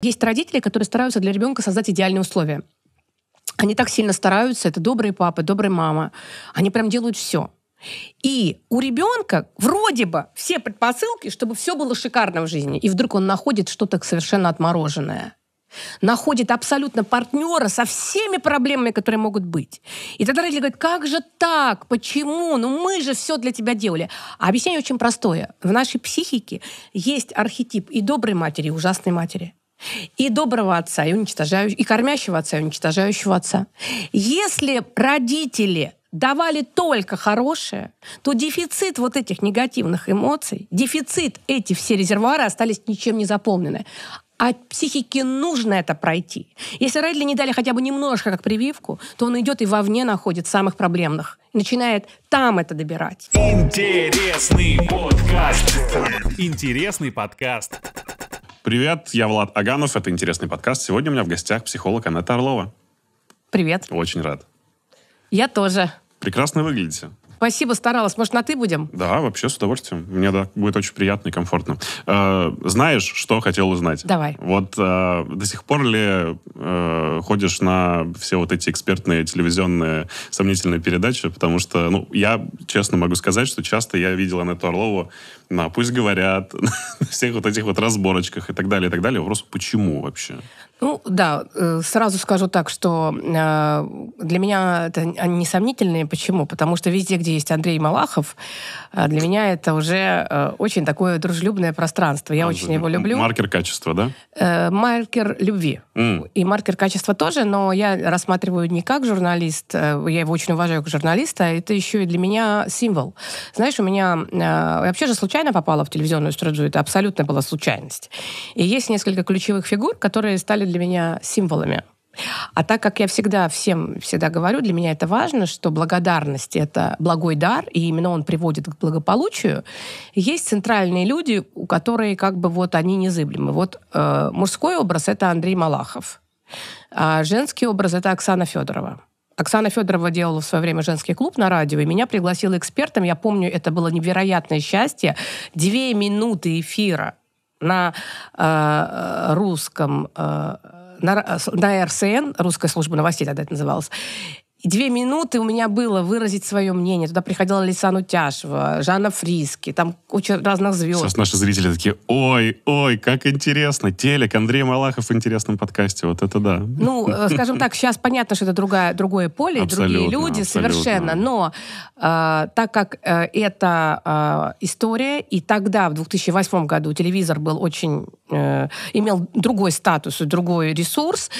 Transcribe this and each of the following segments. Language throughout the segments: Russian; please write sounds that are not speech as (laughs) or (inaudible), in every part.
Есть родители, которые стараются для ребенка создать идеальные условия. Они так сильно стараются, это добрые папы, добрые мама. Они прям делают все. И у ребенка вроде бы все предпосылки, чтобы все было шикарно в жизни. И вдруг он находит что-то совершенно отмороженное находит абсолютно партнера со всеми проблемами, которые могут быть. И тогда родители говорят, как же так, почему, ну мы же все для тебя делали. А объяснение очень простое. В нашей психике есть архетип и доброй матери, и ужасной матери и доброго отца, и уничтожающего, и кормящего отца, и уничтожающего отца. Если родители давали только хорошее, то дефицит вот этих негативных эмоций, дефицит эти все резервуары остались ничем не заполнены. А психике нужно это пройти. Если родители не дали хотя бы немножко как прививку, то он идет и вовне находит самых проблемных. начинает там это добирать. Интересный подкаст. Интересный подкаст. Привет, я Влад Аганов, это «Интересный подкаст». Сегодня у меня в гостях психолог Анетта Орлова. Привет. Очень рад. Я тоже. Прекрасно выглядите. Спасибо, старалась. Может, на «ты» будем? Да, вообще с удовольствием. Мне да, будет очень приятно и комфортно. Э, знаешь, что хотел узнать? Давай. Вот э, до сих пор ли э, ходишь на все вот эти экспертные телевизионные сомнительные передачи? Потому что, ну, я честно могу сказать, что часто я видел Анетту Орлову на «Пусть говорят», (laughs) на всех вот этих вот разборочках и так далее, и так далее. Вопрос, почему вообще? Ну да, э, сразу скажу так, что э, для меня это несомнительные. Почему? Потому что везде, где есть Андрей Малахов, э, для меня это уже очень такое дружелюбное пространство. Я а, очень его люблю. Маркер качества, да? Маркер любви. Mm. И маркер качества тоже, но я рассматриваю не как журналист, я его очень уважаю как журналиста, а это еще и для меня символ. Знаешь, у меня... вообще же случайно попала в телевизионную среду, это абсолютно была случайность. И есть несколько ключевых фигур, которые стали для меня символами. А так как я всегда всем всегда говорю, для меня это важно, что благодарность — это благой дар, и именно он приводит к благополучию. Есть центральные люди, у которых как бы вот они незыблемы. Вот э, мужской образ — это Андрей Малахов, а женский образ — это Оксана Федорова. Оксана Федорова делала в свое время женский клуб на радио, и меня пригласила экспертом. Я помню, это было невероятное счастье. Две минуты эфира — на э, русском, э, на, э, на РСН, русская служба новостей тогда это называлось две минуты у меня было выразить свое мнение. Туда приходила Лиса Нутяшева, Жанна Фриски, там куча разных звезд. Сейчас наши зрители такие, ой, ой, как интересно, телек, Андрей Малахов в интересном подкасте, вот это да. Ну, э, скажем так, сейчас понятно, что это другая, другое поле, абсолютно, другие люди абсолютно. совершенно, но э, так как э, это э, история, и тогда, в 2008 году, телевизор был очень Э, имел другой статус и другой ресурс,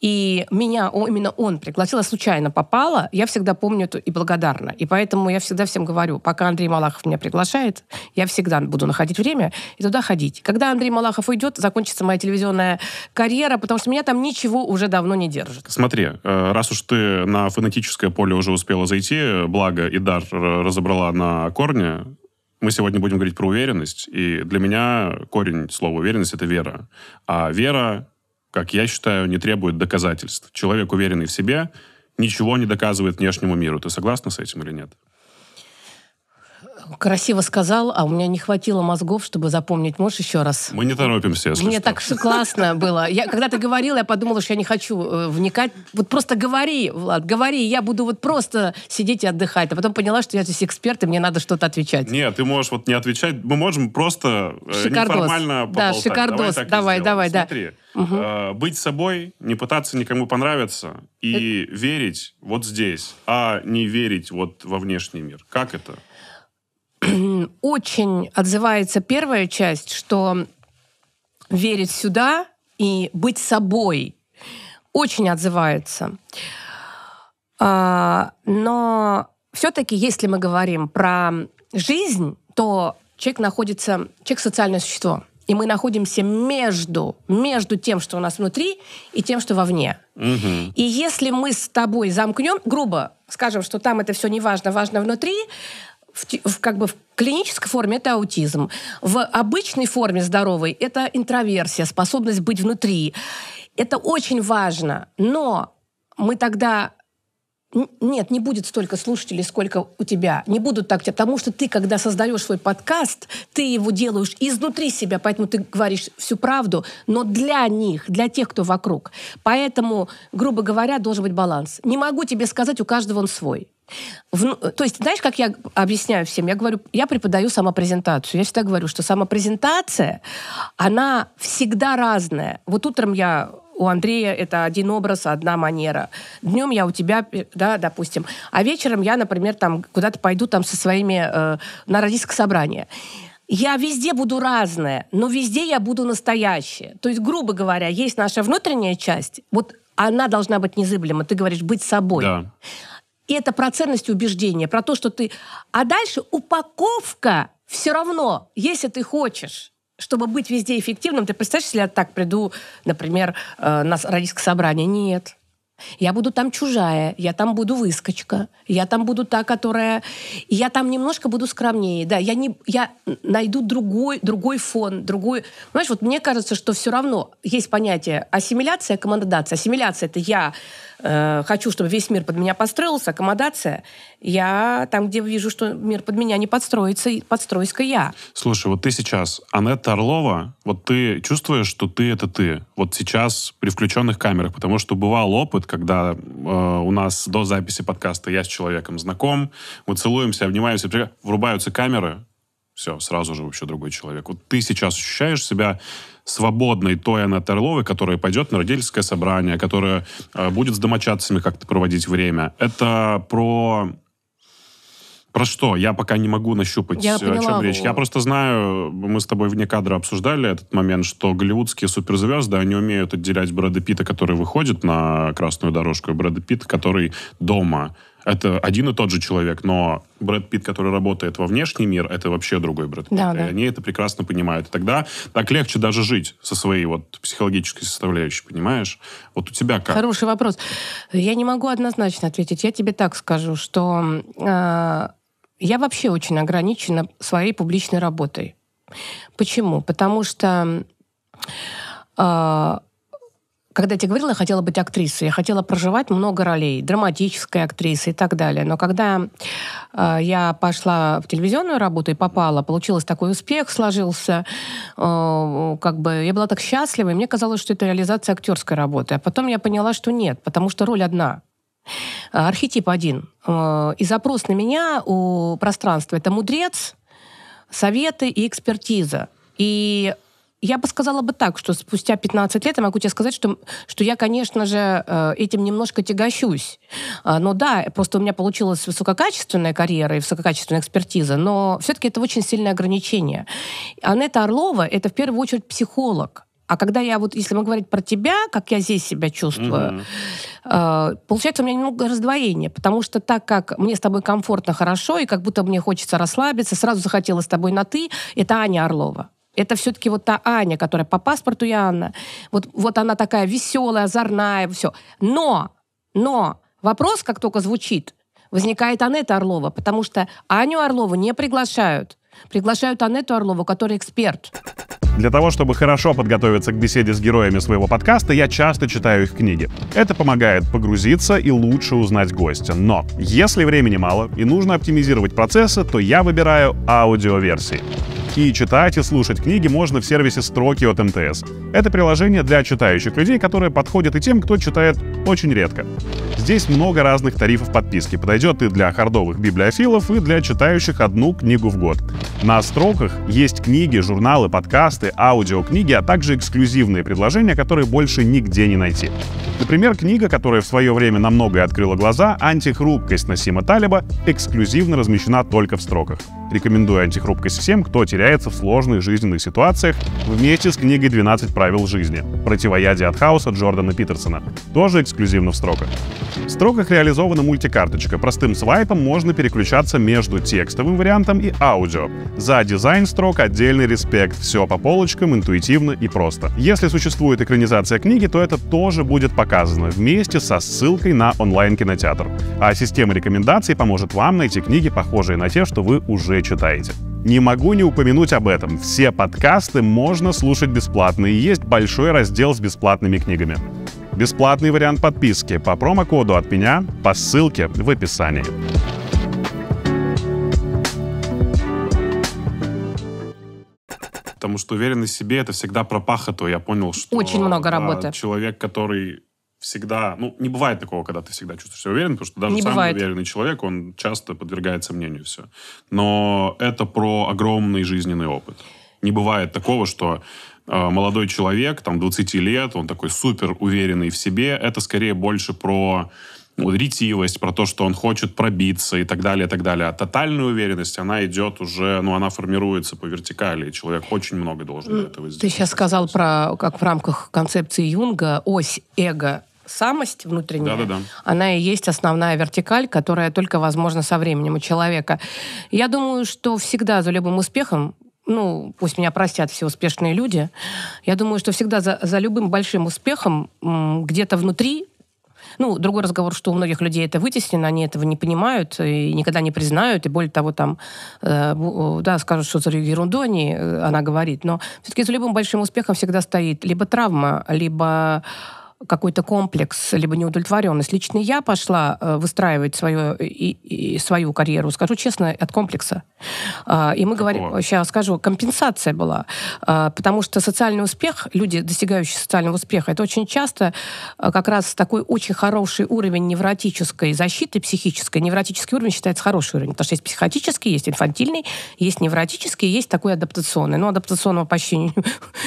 и меня именно он пригласил, а случайно попала, я всегда помню это и благодарна. И поэтому я всегда всем говорю, пока Андрей Малахов меня приглашает, я всегда буду находить время и туда ходить. Когда Андрей Малахов уйдет, закончится моя телевизионная карьера, потому что меня там ничего уже давно не держит. Смотри, э, раз уж ты на фонетическое поле уже успела зайти, благо Идар э, разобрала на корне, мы сегодня будем говорить про уверенность, и для меня корень слова уверенность это вера. А вера, как я считаю, не требует доказательств. Человек, уверенный в себе, ничего не доказывает внешнему миру. Ты согласна с этим или нет? красиво сказал, а у меня не хватило мозгов, чтобы запомнить. Можешь еще раз? Мы не торопимся, если Мне что. так классно (laughs) было. Я, когда ты говорила, я подумала, что я не хочу э, вникать. Вот просто говори, Влад, говори, я буду вот просто сидеть и отдыхать. А потом поняла, что я здесь эксперт, и мне надо что-то отвечать. Нет, ты можешь вот не отвечать. Мы можем просто э, шикардос. неформально поболтать. Да, шикардос. Давай, давай, давай Смотри, да. Угу. Э, быть собой, не пытаться никому понравиться и это... верить вот здесь, а не верить вот во внешний мир. Как это? очень отзывается первая часть, что верить сюда и быть собой очень отзывается. А, но все-таки, если мы говорим про жизнь, то человек находится, человек социальное существо. И мы находимся между, между тем, что у нас внутри, и тем, что вовне. Угу. И если мы с тобой замкнем, грубо скажем, что там это все не важно, важно внутри, в, в, как бы в клинической форме это аутизм. В обычной форме здоровой это интроверсия, способность быть внутри. Это очень важно, но мы тогда нет, не будет столько слушателей, сколько у тебя. Не будут так тебя, потому что ты, когда создаешь свой подкаст, ты его делаешь изнутри себя, поэтому ты говоришь всю правду, но для них, для тех, кто вокруг. Поэтому, грубо говоря, должен быть баланс. Не могу тебе сказать, у каждого он свой. В, ну, то есть, знаешь, как я объясняю всем? Я говорю, я преподаю самопрезентацию. Я всегда говорю, что самопрезентация, она всегда разная. Вот утром я у Андрея это один образ, одна манера. Днем я у тебя, да, допустим. А вечером я, например, там куда-то пойду там со своими э, на родительское собрание. Я везде буду разная, но везде я буду настоящая. То есть, грубо говоря, есть наша внутренняя часть, вот она должна быть незыблема. Ты говоришь быть собой. Да. И это про ценность убеждения, про то, что ты... А дальше упаковка все равно, если ты хочешь чтобы быть везде эффективным, ты представляешь, если я так приду, например, э, на родительское собрание? Нет. Я буду там чужая, я там буду выскочка, я там буду та, которая... Я там немножко буду скромнее, да, я, не, я найду другой, другой фон, другой... Знаешь, вот мне кажется, что все равно есть понятие ассимиляция, аккомодация. Ассимиляция — это я Э, хочу, чтобы весь мир под меня подстроился, аккомодация, я там, где вижу, что мир под меня не подстроится, подстроюсь-ка я. Слушай, вот ты сейчас, Анетта Орлова, вот ты чувствуешь, что ты — это ты, вот сейчас при включенных камерах, потому что бывал опыт, когда э, у нас до записи подкаста я с человеком знаком, мы целуемся, обнимаемся, врубаются камеры, все, сразу же вообще другой человек. Вот ты сейчас ощущаешь себя свободной той Анны Терловой, которая пойдет на родительское собрание, которая э, будет с домочадцами как-то проводить время. Это про... Про что? Я пока не могу нащупать, я э, поняла, о чем речь. Я просто знаю, мы с тобой вне кадра обсуждали этот момент, что голливудские суперзвезды, они умеют отделять Брэда Питта, который выходит на красную дорожку, и Брэда Питта, который дома это один и тот же человек, но Брэд Питт, который работает во внешний мир, это вообще другой Брэд Питт. Да, и они это прекрасно понимают. И тогда так легче даже жить со своей вот психологической составляющей, понимаешь? Вот у тебя как? Хороший вопрос. Я не могу однозначно ответить. Я тебе так скажу, что э, я вообще очень ограничена своей публичной работой. Почему? Потому что э, когда я тебе говорила, я хотела быть актрисой, я хотела проживать много ролей, драматической актрисой и так далее. Но когда э, я пошла в телевизионную работу и попала, получилось такой успех, сложился, э, как бы я была так счастлива, и мне казалось, что это реализация актерской работы. А потом я поняла, что нет, потому что роль одна. Э, архетип один. Э, и запрос на меня у пространства — это мудрец, советы и экспертиза. И я бы сказала бы так, что спустя 15 лет я могу тебе сказать, что, что я, конечно же, э, этим немножко тягощусь. А, но да, просто у меня получилась высококачественная карьера и высококачественная экспертиза, но все-таки это очень сильное ограничение. Анетта Орлова — это в первую очередь психолог. А когда я вот, если мы говорить про тебя, как я здесь себя чувствую, mm-hmm. э, получается у меня немного раздвоение, потому что так как мне с тобой комфортно, хорошо, и как будто мне хочется расслабиться, сразу захотела с тобой на ты, это Аня Орлова это все-таки вот та Аня, которая по паспорту я Анна. Вот, вот она такая веселая, озорная, все. Но, но вопрос, как только звучит, возникает Анетта Орлова, потому что Аню Орлову не приглашают. Приглашают Анетту Орлову, которая эксперт. Для того, чтобы хорошо подготовиться к беседе с героями своего подкаста, я часто читаю их книги. Это помогает погрузиться и лучше узнать гостя. Но если времени мало и нужно оптимизировать процессы, то я выбираю аудиоверсии стихи, читать и слушать книги можно в сервисе «Строки» от МТС. Это приложение для читающих людей, которое подходит и тем, кто читает очень редко. Здесь много разных тарифов подписки. Подойдет и для хардовых библиофилов, и для читающих одну книгу в год. На «Строках» есть книги, журналы, подкасты, аудиокниги, а также эксклюзивные предложения, которые больше нигде не найти. Например, книга, которая в свое время намного открыла глаза, «Антихрупкость» Насима Талиба, эксклюзивно размещена только в «Строках». Рекомендую антихрупкость всем, кто теряется в сложных жизненных ситуациях вместе с книгой «12 правил жизни. Противоядие от хаоса» Джордана Питерсона. Тоже эксклюзивно в строках. В строках реализована мультикарточка. Простым свайпом можно переключаться между текстовым вариантом и аудио. За дизайн строк отдельный респект. Все по полочкам, интуитивно и просто. Если существует экранизация книги, то это тоже будет показано вместе со ссылкой на онлайн-кинотеатр. А система рекомендаций поможет вам найти книги, похожие на те, что вы уже читаете. Не могу не упомянуть об этом. Все подкасты можно слушать бесплатно, и есть большой раздел с бесплатными книгами. Бесплатный вариант подписки по промокоду от меня по ссылке в описании. Потому что уверенность в себе — это всегда про пахоту. А я понял, что... Очень много а, работы. Человек, который всегда, ну, не бывает такого, когда ты всегда чувствуешь себя уверен, потому что даже не самый бывает. уверенный человек, он часто подвергается мнению все. Но это про огромный жизненный опыт. Не бывает такого, что э, молодой человек, там, 20 лет, он такой супер уверенный в себе, это скорее больше про ну, ретивость, про то, что он хочет пробиться и так далее, и так далее. А тотальная уверенность, она идет уже, ну, она формируется по вертикали, и человек очень много должен для этого сделать. Ты сейчас сказал про, как в рамках концепции Юнга, ось эго самость внутренняя, да, да, да. она и есть основная вертикаль, которая только возможна со временем у человека. Я думаю, что всегда за любым успехом ну, пусть меня простят все успешные люди, я думаю, что всегда за, за любым большим успехом где-то внутри ну, другой разговор, что у многих людей это вытеснено, они этого не понимают и никогда не признают, и более того, там, э, да, скажут, что за ерунду они, э, она говорит, но все-таки за любым большим успехом всегда стоит либо травма, либо какой-то комплекс, либо неудовлетворенность. Лично я пошла э, выстраивать свою, и, и свою карьеру, скажу честно, от комплекса. А, и мы говорим, Какого? сейчас скажу, компенсация была. А, потому что социальный успех, люди, достигающие социального успеха, это очень часто а, как раз такой очень хороший уровень невротической защиты психической. Невротический уровень считается хороший уровень, потому что есть психотический, есть инфантильный, есть невротический, есть такой адаптационный. Но адаптационного почти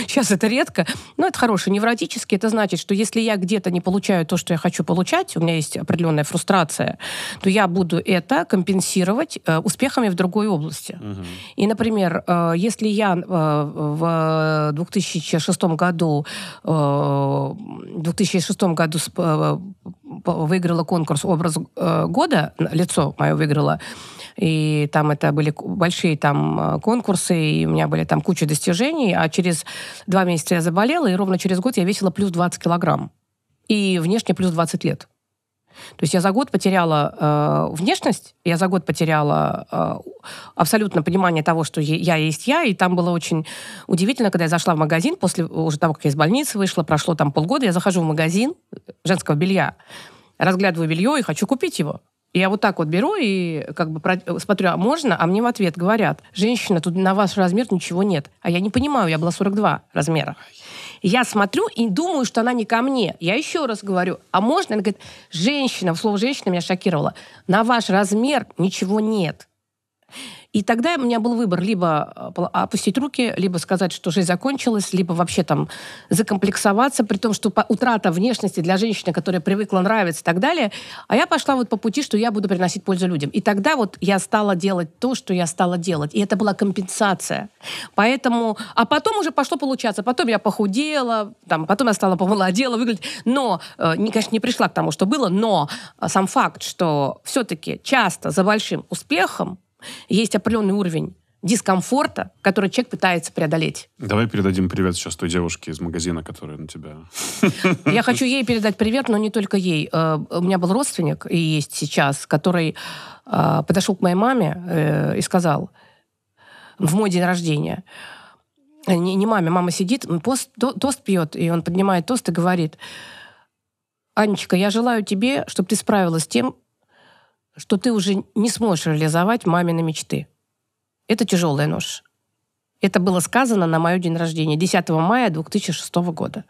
сейчас (laughs) это редко, но это хороший. Невротический, это значит, что если я где-то не получаю то, что я хочу получать, у меня есть определенная фрустрация, то я буду это компенсировать э, успехами в другой области области. Угу. И, например, э, если я э, в 2006 году, 2006 э, году выиграла конкурс «Образ года», лицо мое выиграло, и там это были большие там конкурсы, и у меня были там куча достижений, а через два месяца я заболела, и ровно через год я весила плюс 20 килограмм. И внешне плюс 20 лет. То есть я за год потеряла э, внешность, я за год потеряла э, абсолютно понимание того, что я есть я, и там было очень удивительно, когда я зашла в магазин, после уже того, как я из больницы вышла, прошло там полгода, я захожу в магазин э, женского белья, разглядываю белье и хочу купить его. Я вот так вот беру и как бы э, смотрю, а можно? А мне в ответ говорят, женщина, тут на ваш размер ничего нет. А я не понимаю, я была 42 размера. Я смотрю и думаю, что она не ко мне. Я еще раз говорю, а можно? Она говорит, женщина, слово женщина меня шокировало. На ваш размер ничего нет. И тогда у меня был выбор либо э, опустить руки, либо сказать, что жизнь закончилась, либо вообще там закомплексоваться, при том, что утрата внешности для женщины, которая привыкла нравиться и так далее. А я пошла вот по пути, что я буду приносить пользу людям. И тогда вот я стала делать то, что я стала делать. И это была компенсация. Поэтому... А потом уже пошло получаться. Потом я похудела, там, потом я стала помолодела, выглядеть. Но, э, конечно, не пришла к тому, что было, но э, сам факт, что все-таки часто за большим успехом есть определенный уровень дискомфорта, который человек пытается преодолеть. Давай передадим привет сейчас той девушке из магазина, которая на тебя... (laughs) Я хочу ей передать привет, но не только ей. Э, у меня был родственник, и есть сейчас, который э, подошел к моей маме э, и сказал в мой день рождения, не, не маме, мама сидит, пост, то, тост пьет, и он поднимает тост и говорит, Анечка, я желаю тебе, чтобы ты справилась с тем, что ты уже не сможешь реализовать мамины мечты. Это тяжелая нож. Это было сказано на мой день рождения, 10 мая 2006 года.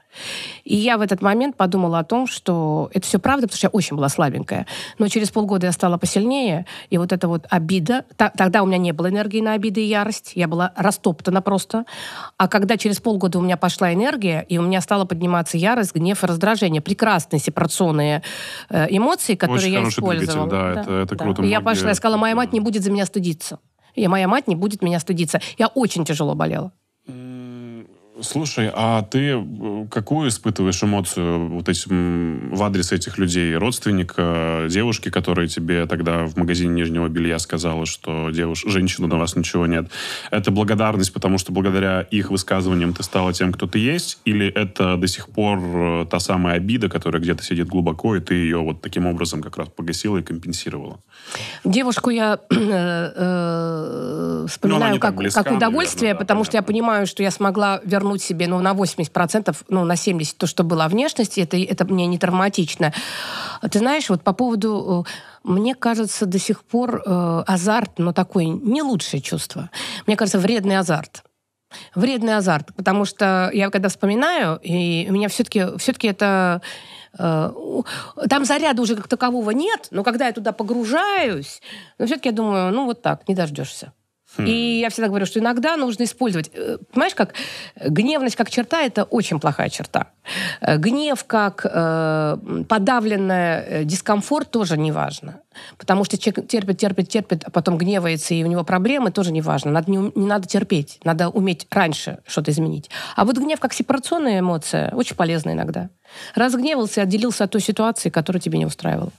И я в этот момент подумала о том, что это все правда, потому что я очень была слабенькая. Но через полгода я стала посильнее, и вот эта вот обида... тогда у меня не было энергии на обиды и ярость, я была растоптана просто. А когда через полгода у меня пошла энергия, и у меня стала подниматься ярость, гнев и раздражение, прекрасные сепарационные э, эмоции, которые очень я использовала. Да, да, это, это да. круто. я пошла, я сказала, моя мать не будет за меня стыдиться и моя мать не будет меня стыдиться. Я очень тяжело болела. Слушай, а ты э, какую испытываешь эмоцию вот этим, в адрес этих людей? Родственника, э, девушки, которая тебе тогда в магазине нижнего белья сказала, что девуш... женщина на вас ничего нет? Это благодарность, потому что благодаря их высказываниям ты стала тем, кто ты есть? Или это до сих пор э, та самая обида, которая где-то сидит глубоко, и ты ее вот таким образом как раз погасила и компенсировала? Девушку я (clears throat) ну, вспоминаю как, как удовольствие, потому что я понимаю, что я смогла вернуть вернуть себе ну, на 80%, ну, на 70% то, что было внешности, это, это мне не травматично. Ты знаешь, вот по поводу э, мне кажется, до сих пор э, азарт, но такое не лучшее чувство. Мне кажется, вредный азарт. Вредный азарт, потому что я когда вспоминаю, и у меня все-таки все-таки это э, там заряда уже как такового нет, но когда я туда погружаюсь, ну, все-таки я думаю, ну вот так, не дождешься. Хм. И я всегда говорю, что иногда нужно использовать. Э, понимаешь, как э, гневность как черта это очень плохая черта. Э, гнев как э, подавленная дискомфорт тоже не важно. Потому что человек терпит, терпит, терпит, а потом гневается, и у него проблемы, тоже неважно. Надо, не, не надо терпеть, надо уметь раньше что-то изменить. А вот гнев как сепарационная эмоция очень полезна иногда. Разгневался и отделился от той ситуации, которая тебе не устраивала.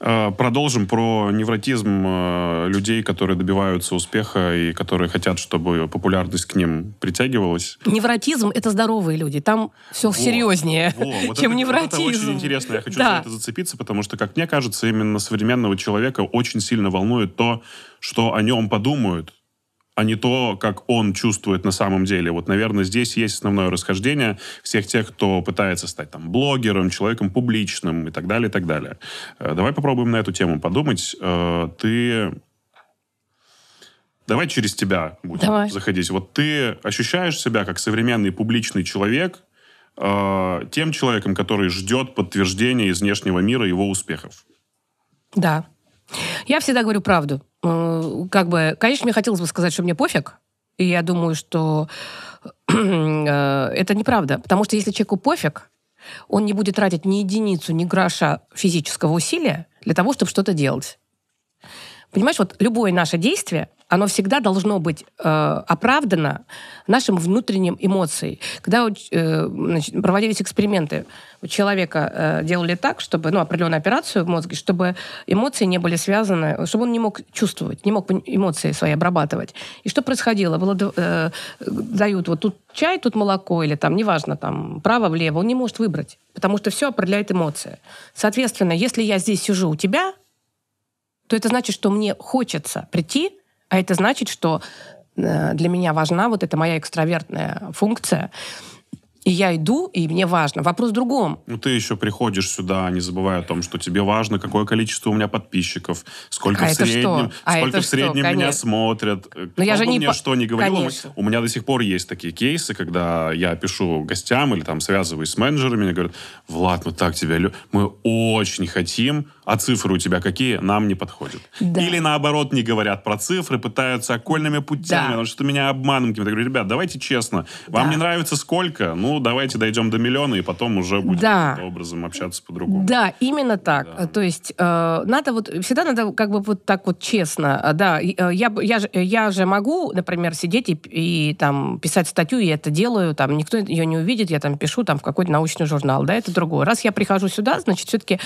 А, продолжим про невротизм а, людей, которые добиваются успеха и которые хотят, чтобы популярность к ним притягивалась. Невротизм — это здоровые люди. Там все вот, серьезнее, во, вот чем это, невротизм. Вот это очень интересно. Я хочу да. за это зацепиться, потому что, как мне кажется, именно современного современного человека очень сильно волнует то, что о нем подумают, а не то, как он чувствует на самом деле. Вот, наверное, здесь есть основное расхождение всех тех, кто пытается стать там блогером, человеком публичным и так далее, и так далее. Э, давай попробуем на эту тему подумать. Э, ты... Давай через тебя будем Давай. заходить. Вот ты ощущаешь себя как современный публичный человек, э, тем человеком, который ждет подтверждения из внешнего мира его успехов. Да. Я всегда говорю правду. Э, как бы, конечно, мне хотелось бы сказать, что мне пофиг, и я думаю, что э, это неправда. Потому что если человеку пофиг, он не будет тратить ни единицу, ни гроша физического усилия для того, чтобы что-то делать. Понимаешь, вот любое наше действие, оно всегда должно быть э, оправдано нашим внутренним эмоцией. Когда э, значит, проводились эксперименты, у человека э, делали так, чтобы, ну, определенную операцию в мозге, чтобы эмоции не были связаны, чтобы он не мог чувствовать, не мог эмоции свои обрабатывать. И что происходило? Было, э, дают вот тут чай, тут молоко, или там, неважно, там, право-влево, он не может выбрать, потому что все определяет эмоция. Соответственно, если я здесь сижу у тебя, то это значит, что мне хочется прийти а это значит, что э, для меня важна вот эта моя экстравертная функция, и я иду, и мне важно. Вопрос в другом. Ну, ты еще приходишь сюда, не забывая о том, что тебе важно, какое количество у меня подписчиков, сколько а в среднем, а сколько в среднем меня смотрят. Но Кто я же не... мне что не говорил, у меня до сих пор есть такие кейсы, когда я пишу гостям или там связываюсь с менеджерами, мне говорят, Влад, мы так тебя любим, мы очень хотим, а цифры у тебя какие? Нам не подходят. Да. Или наоборот, не говорят про цифры, пытаются окольными путями, да. потому что меня обманом каким-то. Я говорю, ребят, давайте честно, вам да. не нравится сколько? Ну, ну, давайте дойдем до миллиона, и потом уже будем да. образом общаться по-другому. Да, именно так. Да. То есть э, надо вот, всегда надо как бы вот так вот честно, э, да, э, я, я, же, э, я же могу, например, сидеть и, и там писать статью, и это делаю, там никто ее не увидит, я там пишу там в какой-то научный журнал, да, это другое. Раз я прихожу сюда, значит, все-таки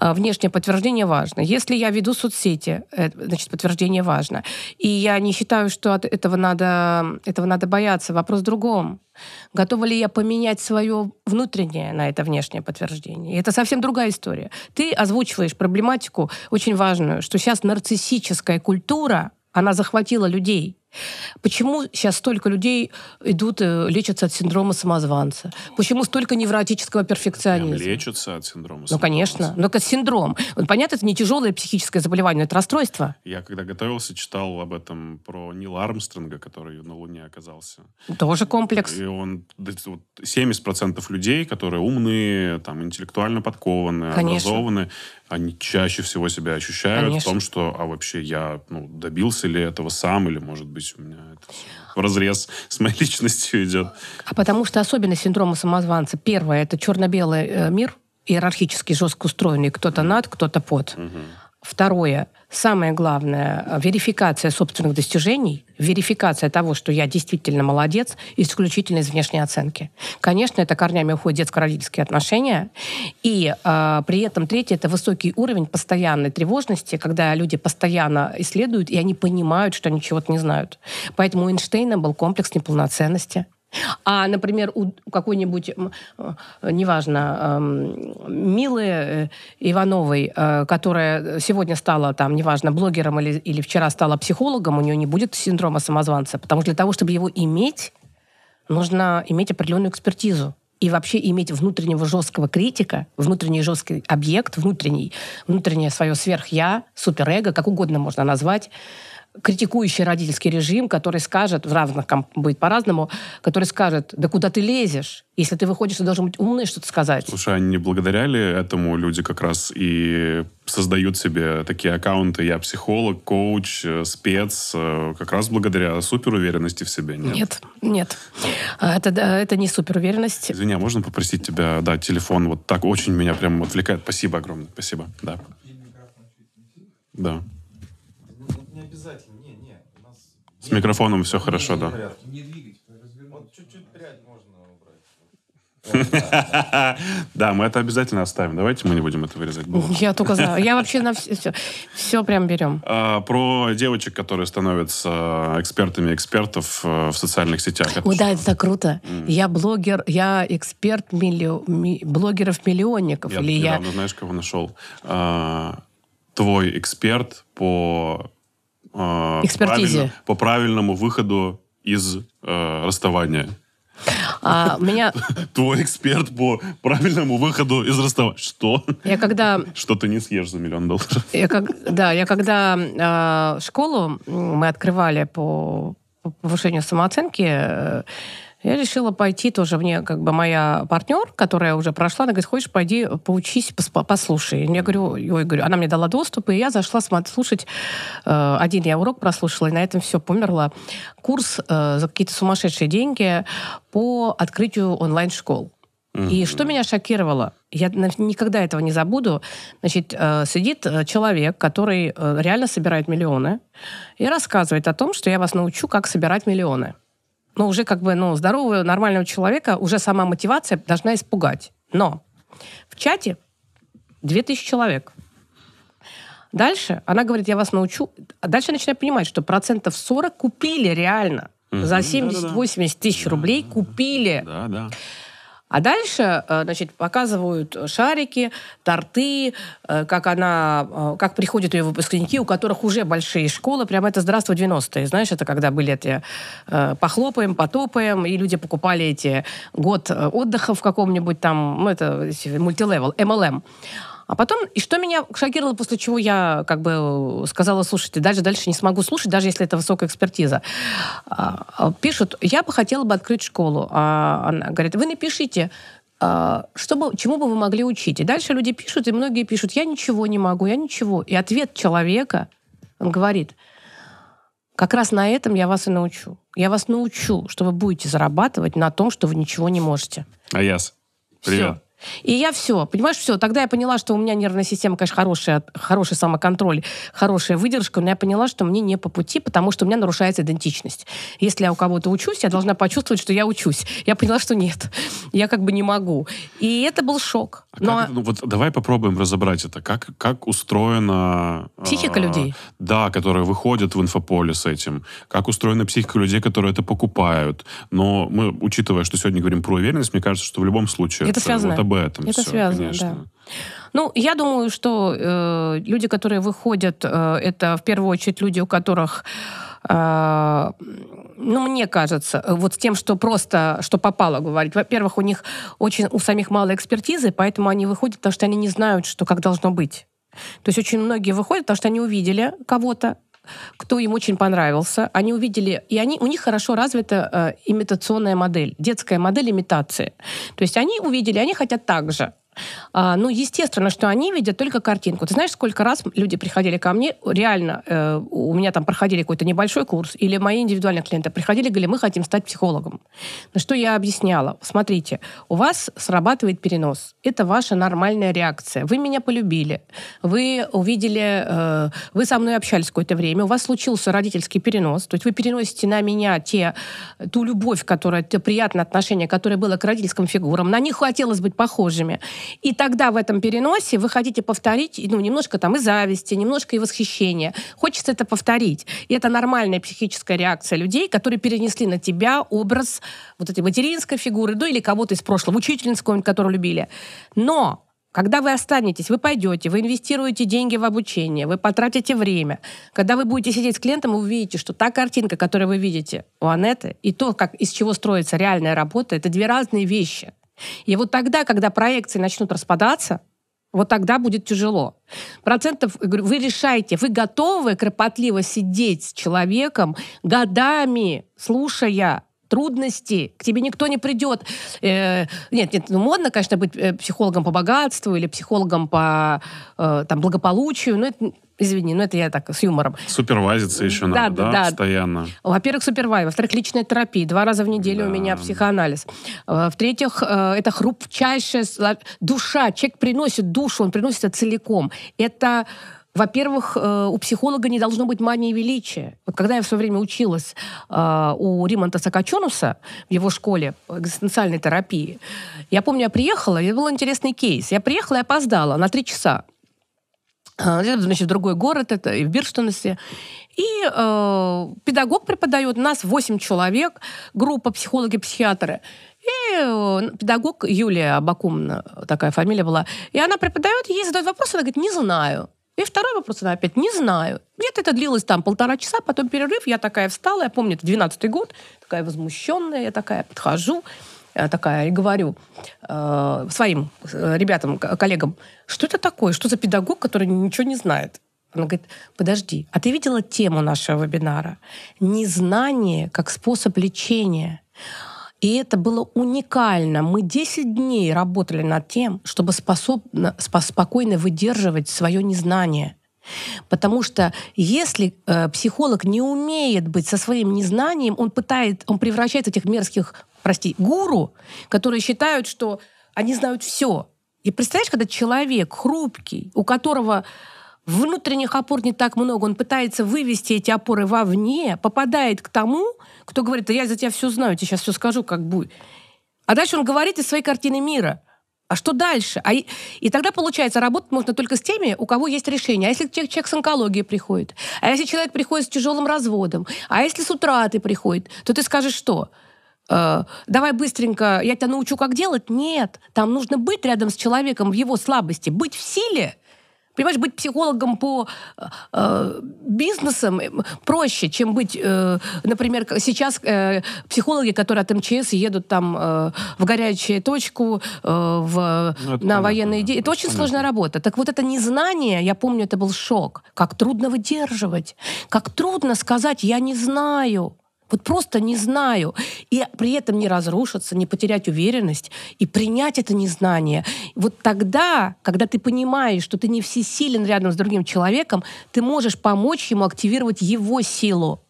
э, внешнее подтверждение важно. Если я веду соцсети, э, значит, подтверждение важно. И я не считаю, что от этого надо, этого надо бояться. Вопрос в другом. Готова ли я поменять свое внутреннее на это внешнее подтверждение? И это совсем другая история. Ты озвучиваешь проблематику очень важную, что сейчас нарциссическая культура, она захватила людей Почему сейчас столько людей идут э, лечатся от синдрома самозванца? Почему столько невротического перфекционизма? лечатся от синдрома ну, самозванца. Ну, конечно. Но это синдром. Понятно, это не тяжелое психическое заболевание, это расстройство. Я когда готовился, читал об этом про Нила Армстронга, который на Луне оказался. Тоже комплекс. И он... 70% людей, которые умные, там, интеллектуально подкованные, конечно. образованные, они чаще всего себя ощущают Конечно. в том, что, а вообще я ну, добился ли этого сам, или, может быть, здесь у меня это в разрез (laughs) с моей личностью идет. А потому что особенность синдрома самозванца. Первое, это черно-белый э, мир, иерархически жестко устроенный. Кто-то над, кто-то под. Угу. Второе, самое главное, э, верификация собственных достижений, верификация того, что я действительно молодец, исключительно из внешней оценки. Конечно, это корнями уходят детско-родительские отношения. И э, при этом третье — это высокий уровень постоянной тревожности, когда люди постоянно исследуют, и они понимают, что они чего-то не знают. Поэтому у Эйнштейна был комплекс неполноценности. А, например, у какой-нибудь, э, неважно, эм, Милы э, Ивановой, э, которая сегодня стала, там, неважно, блогером или, или вчера стала психологом, у нее не будет синдрома самозванца, потому что для того, чтобы его иметь, нужно иметь определенную экспертизу и вообще иметь внутреннего жесткого критика, внутренний жесткий объект, внутренний, внутреннее свое сверхя, суперэго, как угодно можно назвать, критикующий родительский режим, который скажет, в разных будет по-разному, который скажет, да куда ты лезешь? Если ты выходишь, ты должен быть умный что-то сказать. Слушай, они не благодаря ли этому люди как раз и создают себе такие аккаунты «Я психолог», «Коуч», э, «Спец», э, как раз благодаря суперуверенности в себе, нет? Нет, нет. А, это, это не суперуверенность. Извини, а можно попросить тебя дать телефон? Вот так очень меня прям отвлекает. Спасибо огромное, спасибо. Да. Да. С микрофоном все хорошо, да. А (laughs) да, мы это обязательно оставим. Давайте мы не будем это вырезать. Я только знаю. Я вообще на все, все прям берем. А, про девочек, которые становятся э, экспертами экспертов э, в социальных сетях. Ой, да, это круто. Я блогер, я эксперт блогеров-миллионников. Я знаешь, кого нашел? А, твой эксперт по э, Экспертизе. Правильно, по правильному выходу из э, расставания. А, меня... (laughs) Твой эксперт по правильному выходу из расставания. Что? Я когда... Что ты не съешь за миллион долларов. (laughs) Я как... Да, я когда э, школу мы открывали по повышению самооценки, э, я решила пойти тоже мне, как бы моя партнер, которая уже прошла, она говорит, хочешь, пойди поучись, послушай. Я говорю, ой, говорю, она мне дала доступ, и я зашла слушать. Э, один я урок прослушала, и на этом все, померла. Курс э, за какие-то сумасшедшие деньги по открытию онлайн-школ. И что меня шокировало, я никогда этого не забуду, значит, э, сидит человек, который реально собирает миллионы, и рассказывает о том, что я вас научу, как собирать миллионы ну, уже как бы, ну, здорового, нормального человека уже сама мотивация должна испугать. Но в чате 2000 человек. Дальше она говорит, я вас научу. А дальше начинаю понимать, что процентов 40 купили реально. Mm-hmm. За 70-80 тысяч рублей купили. Да, да. А дальше, э, значит, показывают шарики, торты, э, как она, э, как приходят ее выпускники, у которых уже большие школы. прям это «Здравствуй, 90-е». Знаешь, это когда были эти «Похлопаем», «Потопаем», и люди покупали эти год отдыха в каком-нибудь там, ну, это мультилевел, MLM. А потом, и что меня шокировало, после чего я как бы сказала, слушайте, даже дальше не смогу слушать, даже если это высокая экспертиза. А, а, пишут, я бы хотела бы открыть школу. А она говорит, вы напишите, а, что чему бы вы могли учить. И дальше люди пишут, и многие пишут, я ничего не могу, я ничего. И ответ человека, он говорит, как раз на этом я вас и научу. Я вас научу, что вы будете зарабатывать на том, что вы ничего не можете. А яс, привет. Все. И я все, понимаешь, все. Тогда я поняла, что у меня нервная система, конечно, хорошая, хороший самоконтроль, хорошая выдержка, но я поняла, что мне не по пути, потому что у меня нарушается идентичность. Если я у кого-то учусь, я должна почувствовать, что я учусь. Я поняла, что нет, я как бы не могу. И это был шок. А но... это, ну, вот давай попробуем разобрать это. Как, как устроена... А, психика а, людей. Да, которые выходят в инфополе с этим. Как устроена психика людей, которые это покупают. Но мы, учитывая, что сегодня говорим про уверенность, мне кажется, что в любом случае... Это, это связано. Вот об этом Это все, связано, конечно. да. Ну, я думаю, что э, люди, которые выходят, э, это в первую очередь люди, у которых э, ну, мне кажется, вот с тем, что просто, что попало, говорить. Во-первых, у них очень, у самих мало экспертизы, поэтому они выходят, потому что они не знают, что как должно быть. То есть очень многие выходят, потому что они увидели кого-то, кто им очень понравился. Они увидели, и они, у них хорошо развита э, имитационная модель, детская модель имитации. То есть они увидели, они хотят так же. А, ну, естественно, что они видят только картинку. Ты знаешь, сколько раз люди приходили ко мне, реально, э, у меня там проходили какой-то небольшой курс, или мои индивидуальные клиенты приходили, говорили, мы хотим стать психологом. На что я объясняла. Смотрите, у вас срабатывает перенос. Это ваша нормальная реакция. Вы меня полюбили, вы увидели, э, вы со мной общались какое-то время, у вас случился родительский перенос, то есть вы переносите на меня те, ту любовь, которая, те приятные отношения, которые было к родительским фигурам, на них хотелось быть похожими. И тогда в этом переносе вы хотите повторить, ну, немножко там и зависти, немножко и восхищения. Хочется это повторить. И это нормальная психическая реакция людей, которые перенесли на тебя образ вот этой материнской фигуры, ну, или кого-то из прошлого, учительницу какую-нибудь, которую любили. Но когда вы останетесь, вы пойдете, вы инвестируете деньги в обучение, вы потратите время. Когда вы будете сидеть с клиентом, вы увидите, что та картинка, которую вы видите у Анеты, и то, как, из чего строится реальная работа, это две разные вещи. И вот тогда, когда проекции начнут распадаться, вот тогда будет тяжело. Процентов вы решаете, вы готовы кропотливо сидеть с человеком годами, слушая трудности, к тебе никто не придет. Э, нет, нет, ну модно, конечно, быть э, психологом по богатству или психологом по э, там, благополучию, но это Извини, но ну, это я так с юмором. Супервазится еще да, надо, да, да, постоянно. Во-первых, супервайз. Во-вторых, личная терапия. Два раза в неделю да. у меня психоанализ. Э, в-третьих, э, это хрупчайшая душа. Человек приносит душу, он приносит это целиком. Это во-первых, э, у психолога не должно быть мании величия. Вот когда я в свое время училась у Римонта Сакачонуса в его школе экзистенциальной терапии, я помню, я приехала, и это был интересный кейс. Я приехала и опоздала на три часа. Э, значит, в другой город, это и в Бирштонесе. И э, педагог преподает, нас 8 человек, группа психологи-психиатры. И э, педагог Юлия Бакумна, такая фамилия была, и она преподает, ей задают вопрос, она говорит, не знаю. И второй вопрос она опять, не знаю. Где-то это длилось там полтора часа, потом перерыв, я такая встала, я помню, это 12 год, такая возмущенная, я такая подхожу, Э, такая и говорю э, своим э, ребятам, коллегам, что это такое, что за педагог, который ничего не знает. Она говорит, подожди, а ты видела тему нашего вебинара? Незнание как способ лечения. И это было уникально. Мы 10 дней работали над тем, чтобы способно, спокойно выдерживать свое незнание. Потому что если э, психолог не умеет быть со своим незнанием, он пытает, он превращает этих мерзких прости, гуру, которые считают, что они знают все. И представляешь, когда человек хрупкий, у которого внутренних опор не так много, он пытается вывести эти опоры вовне, попадает к тому, кто говорит, я за тебя все знаю, тебе сейчас все скажу, как будет. А дальше он говорит из своей картины мира. А что дальше? А и, и тогда, получается, работать можно только с теми, у кого есть решение. А если человек, человек с онкологией приходит? А если человек приходит с тяжелым разводом? А если с утратой приходит? То ты скажешь что? э, давай быстренько, я тебя научу, как делать. Нет, там нужно быть рядом с человеком в его слабости, быть в силе. Понимаешь, быть психологом по э, бизнесам э, проще, чем быть, э, например, сейчас э, психологи, которые от МЧС едут там э, в горячую точку, э, в, ну, на военные действия. Это, это очень понятно. сложная работа. Так вот это незнание, я помню, это был шок. Как трудно выдерживать, как трудно сказать «я не знаю». Вот просто не знаю. И при этом не разрушиться, не потерять уверенность и принять это незнание. Вот тогда, когда ты понимаешь, что ты не всесилен рядом с другим человеком, ты можешь помочь ему активировать его силу.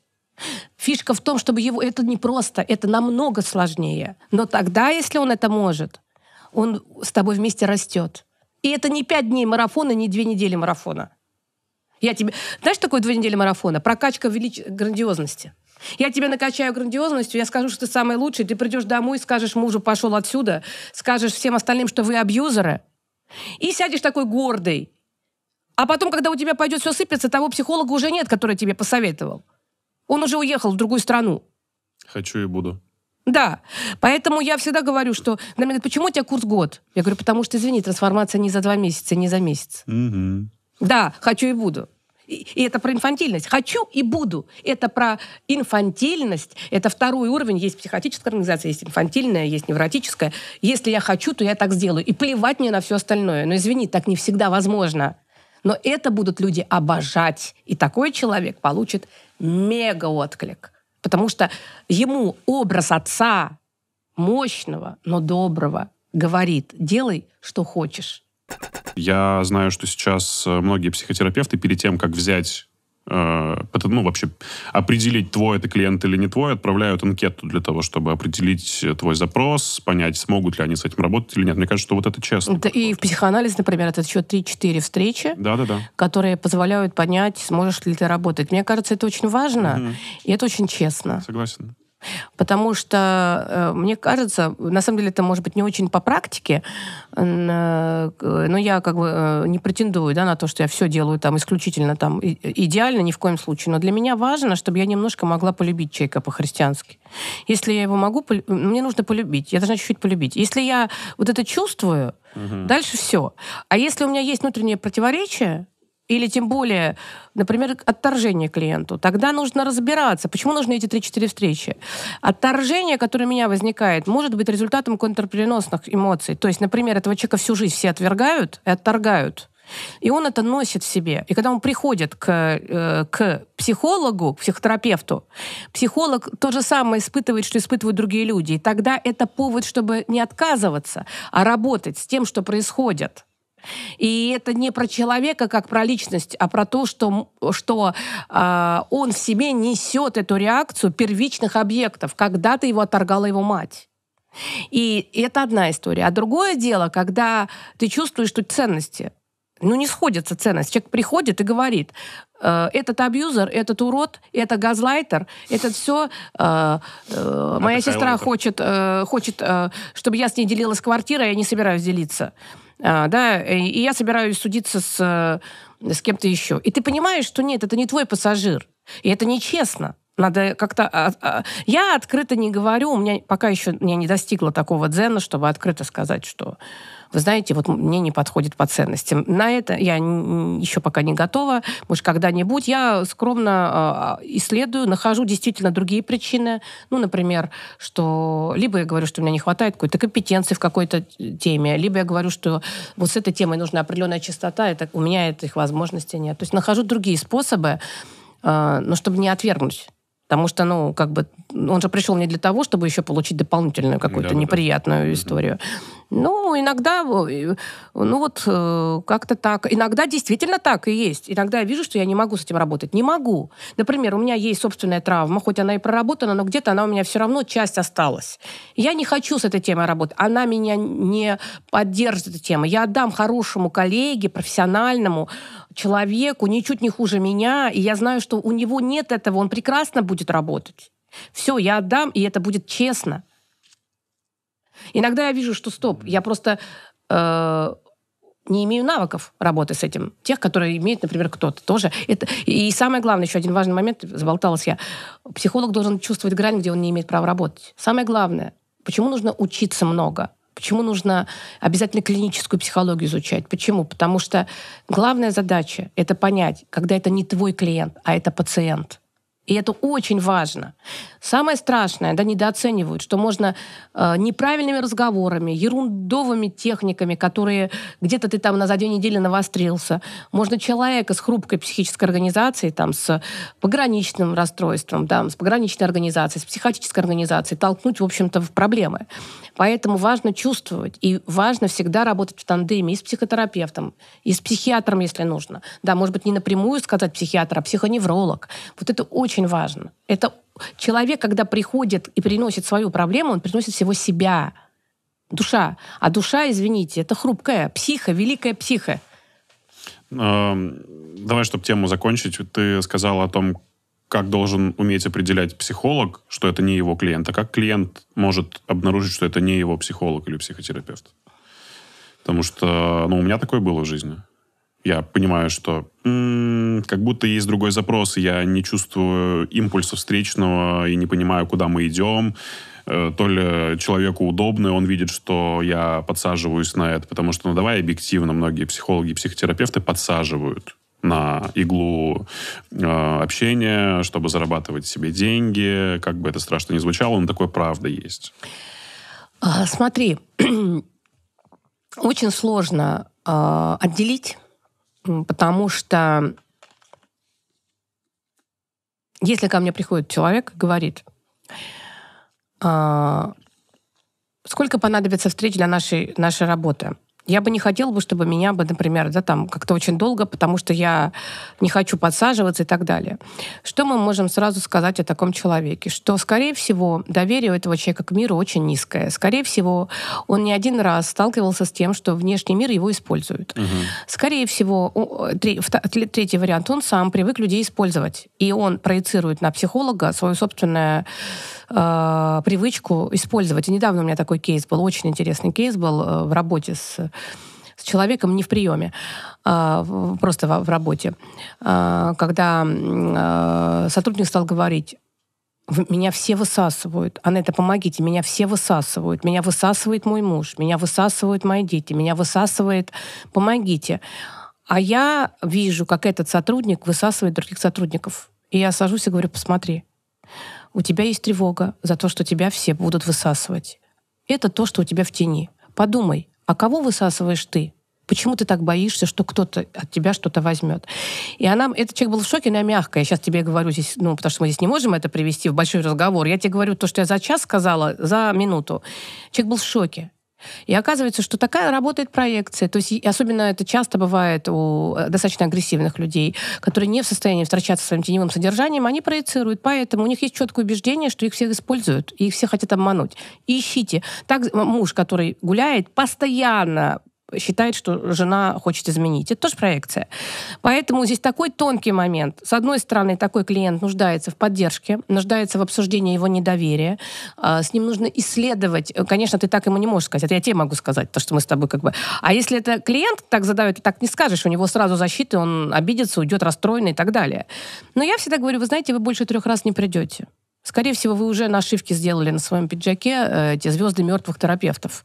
Фишка в том, чтобы его... Это не просто, это намного сложнее. Но тогда, если он это может, он с тобой вместе растет. И это не пять дней марафона, не две недели марафона. Я тебе... Знаешь, такое две недели марафона? Прокачка велич... грандиозности. Я тебя накачаю грандиозностью, я скажу, что ты самый лучший, ты придешь домой, скажешь мужу, пошел отсюда, скажешь всем остальным, что вы абьюзеры, и сядешь такой гордый. А потом, когда у тебя пойдет все сыпется, того психолога уже нет, который тебе посоветовал. Он уже уехал в другую страну. Хочу и буду. Да. Поэтому я всегда говорю, что... На меня почему у тебя курс год? Я говорю, потому что, извини, трансформация не за два месяца, не за месяц. Угу. Да, хочу и буду. И, это про инфантильность. Хочу и буду. Это про инфантильность. Это второй уровень. Есть психотическая организация, есть инфантильная, есть невротическая. Если я хочу, то я так сделаю. И плевать мне на все остальное. Но извини, так не всегда возможно. Но это будут люди обожать. И такой человек получит мега отклик. Потому что ему образ отца мощного, но доброго говорит, делай, что хочешь. Я знаю, что сейчас э, многие психотерапевты перед тем, как взять э, ну, вообще определить, твой это клиент или не твой, отправляют анкету для того, чтобы определить э, твой запрос, понять, смогут ли они с этим работать или нет. Мне кажется, что вот это честно. Да, и в психоанализ, например, это еще 3-4 встречи, да, да, да. которые позволяют понять, сможешь ли ты работать. Мне кажется, это очень важно, угу. и это очень честно. Согласен. Потому что, э, мне кажется, на самом деле это может быть не очень по практике, э, но я как бы э, не претендую да, на то, что я все делаю там исключительно там идеально, ни в коем случае. Но для меня важно, чтобы я немножко могла полюбить человека по-христиански. Если я его могу, полю... мне нужно полюбить. Я должна чуть-чуть полюбить. Если я вот это чувствую, угу. дальше все. А если у меня есть внутреннее противоречие, или тем более, например, отторжение клиенту. Тогда нужно разбираться, почему нужны эти 3-4 встречи. Отторжение, которое у меня возникает, может быть результатом контрприносных эмоций. То есть, например, этого человека всю жизнь все отвергают и отторгают. И он это носит в себе. И когда он приходит к, э, к психологу, к психотерапевту, психолог то же самое испытывает, что испытывают другие люди. И тогда это повод, чтобы не отказываться, а работать с тем, что происходит. И это не про человека как про личность, а про то, что, что э, он в себе несет эту реакцию первичных объектов. Когда-то его оторгала его мать. И это одна история. А другое дело, когда ты чувствуешь, что ценности, ну, не сходятся ценности. Человек приходит и говорит, э, этот абьюзер, этот урод, это газлайтер, это все. Э, э, моя это сестра хайлайтер. хочет, э, хочет э, чтобы я с ней делилась квартирой, а я не собираюсь делиться. А, да, и я собираюсь судиться с, э, с кем-то еще. И ты понимаешь, что нет, это не твой пассажир, и это нечестно. Надо как-то... А, а, я открыто не говорю, у меня пока еще я не достигла такого дзена, чтобы открыто сказать, что вы знаете, вот мне не подходит по ценностям. На это я еще пока не готова. Может, когда-нибудь я скромно а, а, исследую, нахожу действительно другие причины. Ну, например, что либо я говорю, что у меня не хватает какой-то компетенции в какой-то теме, либо я говорю, что вот с этой темой нужна определенная частота, это, у меня этих возможностей нет. То есть нахожу другие способы, а, но чтобы не отвергнуть. Потому что, ну, как бы, он же пришел не для того, чтобы еще получить дополнительную какую-то да, неприятную да. историю. Угу. Ну, иногда, ну вот э, как-то так. Иногда действительно так и есть. Иногда я вижу, что я не могу с этим работать. Не могу. Например, у меня есть собственная травма, хоть она и проработана, но где-то она у меня все равно часть осталась. Я не хочу с этой темой работать. Она меня не поддержит, эта тема. Я отдам хорошему коллеге, профессиональному человеку, ничуть не хуже меня, и я знаю, что у него нет этого, он прекрасно будет работать. Все, я отдам, и это будет честно. Иногда я вижу, что стоп, я просто э, не имею навыков работы с этим. Тех, которые имеют, например, кто-то тоже. Это, и самое главное, еще один важный момент, заболталась я, психолог должен чувствовать грань, где он не имеет права работать. Самое главное, почему нужно учиться много? Почему нужно обязательно клиническую психологию изучать? Почему? Потому что главная задача — это понять, когда это не твой клиент, а это пациент — и это очень важно. Самое страшное, да, недооценивают, что можно э, неправильными разговорами, ерундовыми техниками, которые где-то ты там на за две недели навострился, можно человека с хрупкой психической организацией, там, с пограничным расстройством, да, с пограничной организацией, с психотической организацией толкнуть, в общем-то, в проблемы. Поэтому важно чувствовать, и важно всегда работать в тандеме и с психотерапевтом, и с психиатром, если нужно. Да, может быть, не напрямую сказать психиатр, а психоневролог. Вот это очень очень важно. Это человек, когда приходит и приносит свою проблему, он приносит всего себя. Душа. А душа, извините, это хрупкая психа, великая психа. Эм, давай, чтобы тему закончить, ты сказала о том, как должен уметь определять психолог, что это не его клиент, а как клиент может обнаружить, что это не его психолог или психотерапевт. Потому что ну, у меня такое было в жизни я понимаю, что как будто есть другой запрос, я не чувствую импульса встречного и не понимаю, куда мы идем. Э, то ли человеку удобно, он видит, что я подсаживаюсь на это, потому что, ну давай объективно, многие психологи и психотерапевты подсаживают на иглу э, общения, чтобы зарабатывать себе деньги, как бы это страшно ни звучало, но такое правда есть. А, смотри, (clears throat) очень сложно э, отделить потому что если ко мне приходит человек и говорит, «А, сколько понадобится встреч для нашей, нашей работы, я бы не хотела бы, чтобы меня бы, например, да, там как-то очень долго, потому что я не хочу подсаживаться и так далее. Что мы можем сразу сказать о таком человеке? Что, скорее всего, доверие у этого человека к миру очень низкое. Скорее всего, он не один раз сталкивался с тем, что внешний мир его использует. Угу. Скорее всего, третий вариант, он сам привык людей использовать. И он проецирует на психолога свое собственное э, привычку использовать. И недавно у меня такой кейс был, очень интересный кейс был э, в работе с с человеком не в приеме, а просто в работе. А, когда а, сотрудник стал говорить, меня все высасывают. Анетта, помогите, меня все высасывают. Меня высасывает мой муж, меня высасывают мои дети, меня высасывает... Помогите. А я вижу, как этот сотрудник высасывает других сотрудников. И я сажусь и говорю, посмотри у тебя есть тревога за то, что тебя все будут высасывать. Это то, что у тебя в тени. Подумай, а кого высасываешь ты? Почему ты так боишься, что кто-то от тебя что-то возьмет? И она, этот человек был в шоке, она мягкая. Я сейчас тебе говорю здесь, ну, потому что мы здесь не можем это привести в большой разговор. Я тебе говорю то, что я за час сказала, за минуту. Человек был в шоке. И оказывается, что такая работает проекция. То есть особенно это часто бывает у э, достаточно агрессивных людей, которые не в состоянии встречаться с своим теневым содержанием, они проецируют. Поэтому у них есть четкое убеждение, что их всех используют, и их все хотят обмануть. ищите. Так муж, который гуляет, постоянно считает, что жена хочет изменить. Это тоже проекция. Поэтому здесь такой тонкий момент. С одной стороны, такой клиент нуждается в поддержке, нуждается в обсуждении его недоверия. А, с ним нужно исследовать. Конечно, ты так ему не можешь сказать. Это я тебе могу сказать, то, что мы с тобой как бы... А если это клиент так задает, ты так не скажешь. У него сразу защиты, он обидится, уйдет расстроенный и так далее. Но я всегда говорю, вы знаете, вы больше трех раз не придете. Скорее всего, вы уже нашивки сделали на своем пиджаке, эти звезды мертвых терапевтов.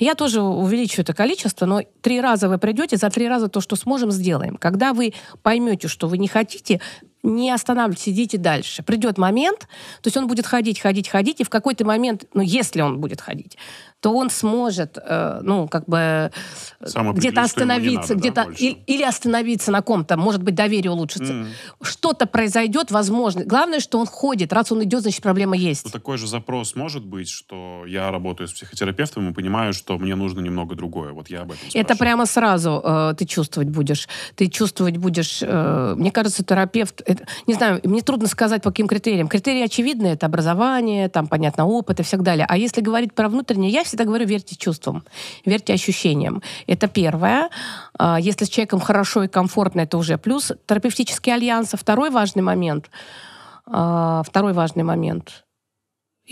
Я тоже увеличу это количество, но три раза вы придете, за три раза то, что сможем, сделаем. Когда вы поймете, что вы не хотите, не останавливайтесь, идите дальше. Придет момент, то есть он будет ходить, ходить, ходить, и в какой-то момент, ну, если он будет ходить, то он сможет, э, ну, как бы где-то остановиться, где-то да, и, или остановиться на ком-то, может быть, доверие улучшится. Mm. Что-то произойдет, возможно. Главное, что он ходит. Раз он идет, значит, проблема есть. Но ну, такой же запрос может быть, что я работаю с психотерапевтом и понимаю, что мне нужно немного другое. Вот я об этом спрашиваю. Это прямо сразу э, ты чувствовать будешь. Ты чувствовать будешь... Э, мне кажется, терапевт... Это, не знаю, мне трудно сказать, по каким критериям. Критерии очевидны. Это образование, там, понятно, опыт и всех далее. А если говорить про внутреннее я всегда говорю, верьте чувствам, верьте ощущениям. Это первое. А, если с человеком хорошо и комфортно, это уже плюс. Терапевтический альянс. А второй важный момент. А, второй важный момент.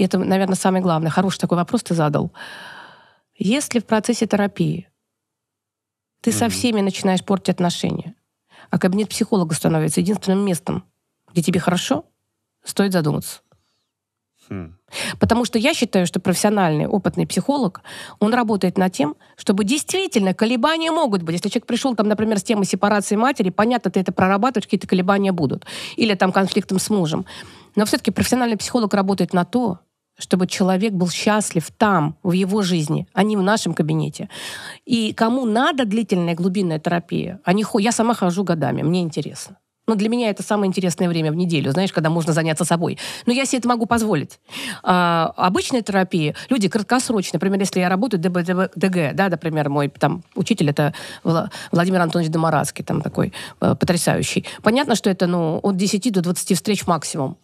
это, наверное, самое главное. Хороший такой вопрос ты задал. Если в процессе терапии ты mm-hmm. со всеми начинаешь портить отношения, а кабинет психолога становится единственным местом, где тебе хорошо, стоит задуматься. Хм. Потому что я считаю, что профессиональный, опытный психолог, он работает над тем, чтобы действительно колебания могут быть. Если человек пришел, там, например, с темы сепарации матери, понятно, ты это прорабатываешь, какие-то колебания будут. Или там конфликтом с мужем. Но все-таки профессиональный психолог работает на то, чтобы человек был счастлив там, в его жизни, а не в нашем кабинете. И кому надо длительная глубинная терапия, а они, я сама хожу годами, мне интересно. Но ну, для меня это самое интересное время в неделю, знаешь, когда можно заняться собой. Но я себе это могу позволить. А, обычная терапия, люди краткосрочно, например, если я работаю ДБ, ДГ, да, например, мой там учитель это Владимир Антонович Домарацкий, там такой э, потрясающий. Понятно, что это ну, от 10 до 20 встреч максимум.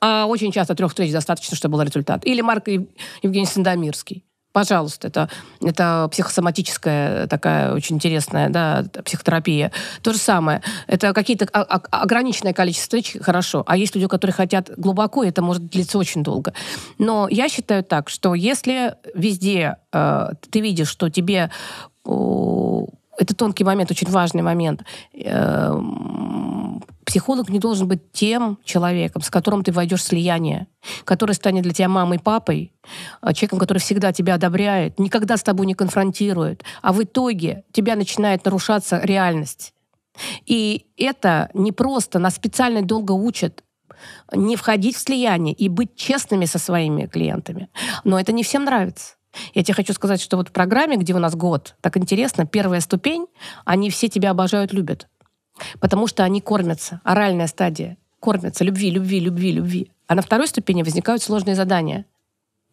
А очень часто трех встреч достаточно, чтобы был результат. Или Марк Евгений Сандомирский пожалуйста, это, это психосоматическая такая очень интересная да, психотерапия. То же самое. Это какие-то а, а, ограниченное количество встреч, хорошо. А есть люди, которые хотят глубоко, и это может длиться очень долго. Но я считаю так, что если везде э, ты видишь, что тебе э, это тонкий момент, очень важный момент. Э, психолог не должен быть тем человеком, с которым ты войдешь в слияние, который станет для тебя мамой, папой, а, человеком, который всегда тебя одобряет, никогда с тобой не конфронтирует, а в итоге тебя начинает нарушаться реальность. И это не просто, нас специально долго учат не входить в слияние и быть честными со своими клиентами. Но это не всем нравится. Я тебе хочу сказать, что вот в программе, где у нас год, так интересно, первая ступень, они все тебя обожают, любят потому что они кормятся. Оральная стадия кормятся любви, любви, любви, любви. А на второй ступени возникают сложные задания.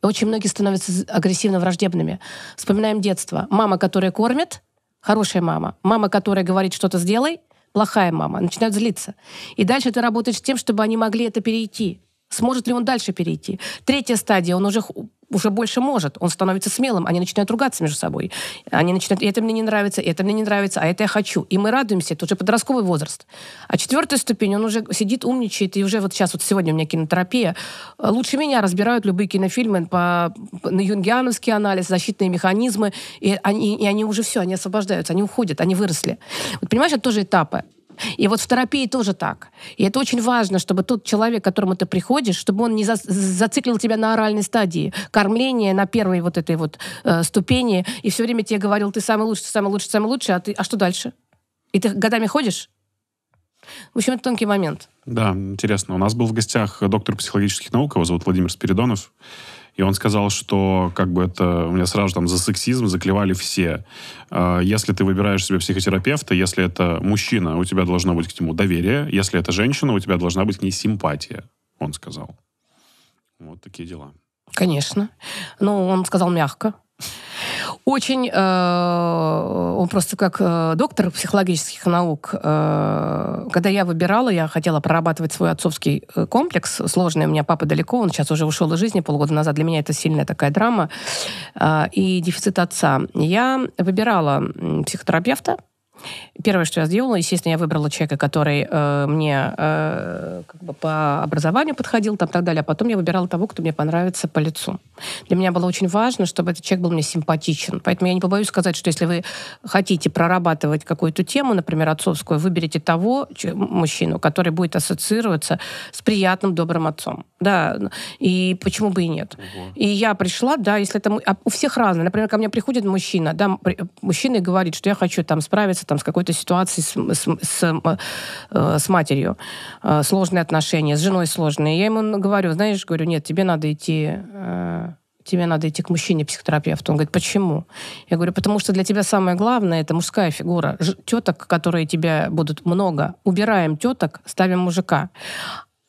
Очень многие становятся агрессивно враждебными. Вспоминаем детство. Мама, которая кормит, хорошая мама. Мама, которая говорит что-то сделай, плохая мама. Начинают злиться. И дальше ты работаешь с тем, чтобы они могли это перейти. Сможет ли он дальше перейти? Третья стадия. Он уже уже больше может. Он становится смелым. Они начинают ругаться между собой. Они начинают, это мне не нравится, это мне не нравится, а это я хочу. И мы радуемся. Это уже подростковый возраст. А четвертая ступень, он уже сидит, умничает. И уже вот сейчас, вот сегодня у меня кинотерапия. Лучше меня разбирают любые кинофильмы по, на юнгиановский анализ, защитные механизмы. И они, и они уже все, они освобождаются, они уходят, они выросли. Вот понимаешь, это тоже этапы. И вот в терапии тоже так. И это очень важно, чтобы тот человек, к которому ты приходишь, чтобы он не за зациклил тебя на оральной стадии кормления, на первой вот этой вот э, ступени, и все время тебе говорил, ты самый лучший, самый лучший, самый лучший, а, ты, а что дальше? И ты годами ходишь? В общем, это тонкий момент. Да, интересно. У нас был в гостях доктор психологических наук, его зовут Владимир Спиридонов. И он сказал, что как бы это... У меня сразу там за сексизм заклевали все. А, если ты выбираешь себе психотерапевта, если это мужчина, у тебя должно быть к нему доверие. Если это женщина, у тебя должна быть к ней симпатия, он сказал. Вот такие дела. Конечно. Ну, он сказал мягко. Очень, э, он просто как э, доктор психологических наук, э, когда я выбирала, я хотела прорабатывать свой отцовский э, комплекс, сложный, у меня папа далеко, он сейчас уже ушел из жизни полгода назад, для меня это сильная такая драма, э, и дефицит отца. Я выбирала психотерапевта, Первое, что я сделала, естественно, я выбрала человека, который э, мне э, как бы по образованию подходил, там, так далее, а потом я выбирала того, кто мне понравится по лицу. Для меня было очень важно, чтобы этот человек был мне симпатичен. Поэтому я не побоюсь сказать, что если вы хотите прорабатывать какую-то тему, например, отцовскую, выберите того мужчину, который будет ассоциироваться с приятным, добрым отцом. Да, и почему бы и нет. Угу. И я пришла, да, если это... А у всех разное. Например, ко мне приходит мужчина, да, э, мужчина и говорит, что я хочу там справиться там, с какой-то ситуацией с, с, с, э, с матерью. Э, сложные отношения, с женой сложные. Я ему говорю, знаешь, говорю, нет, тебе надо идти... Э, тебе надо идти к мужчине-психотерапевту. Он говорит, почему? Я говорю, потому что для тебя самое главное это мужская фигура. Ж- теток, которые тебя будут много. Убираем теток, ставим мужика.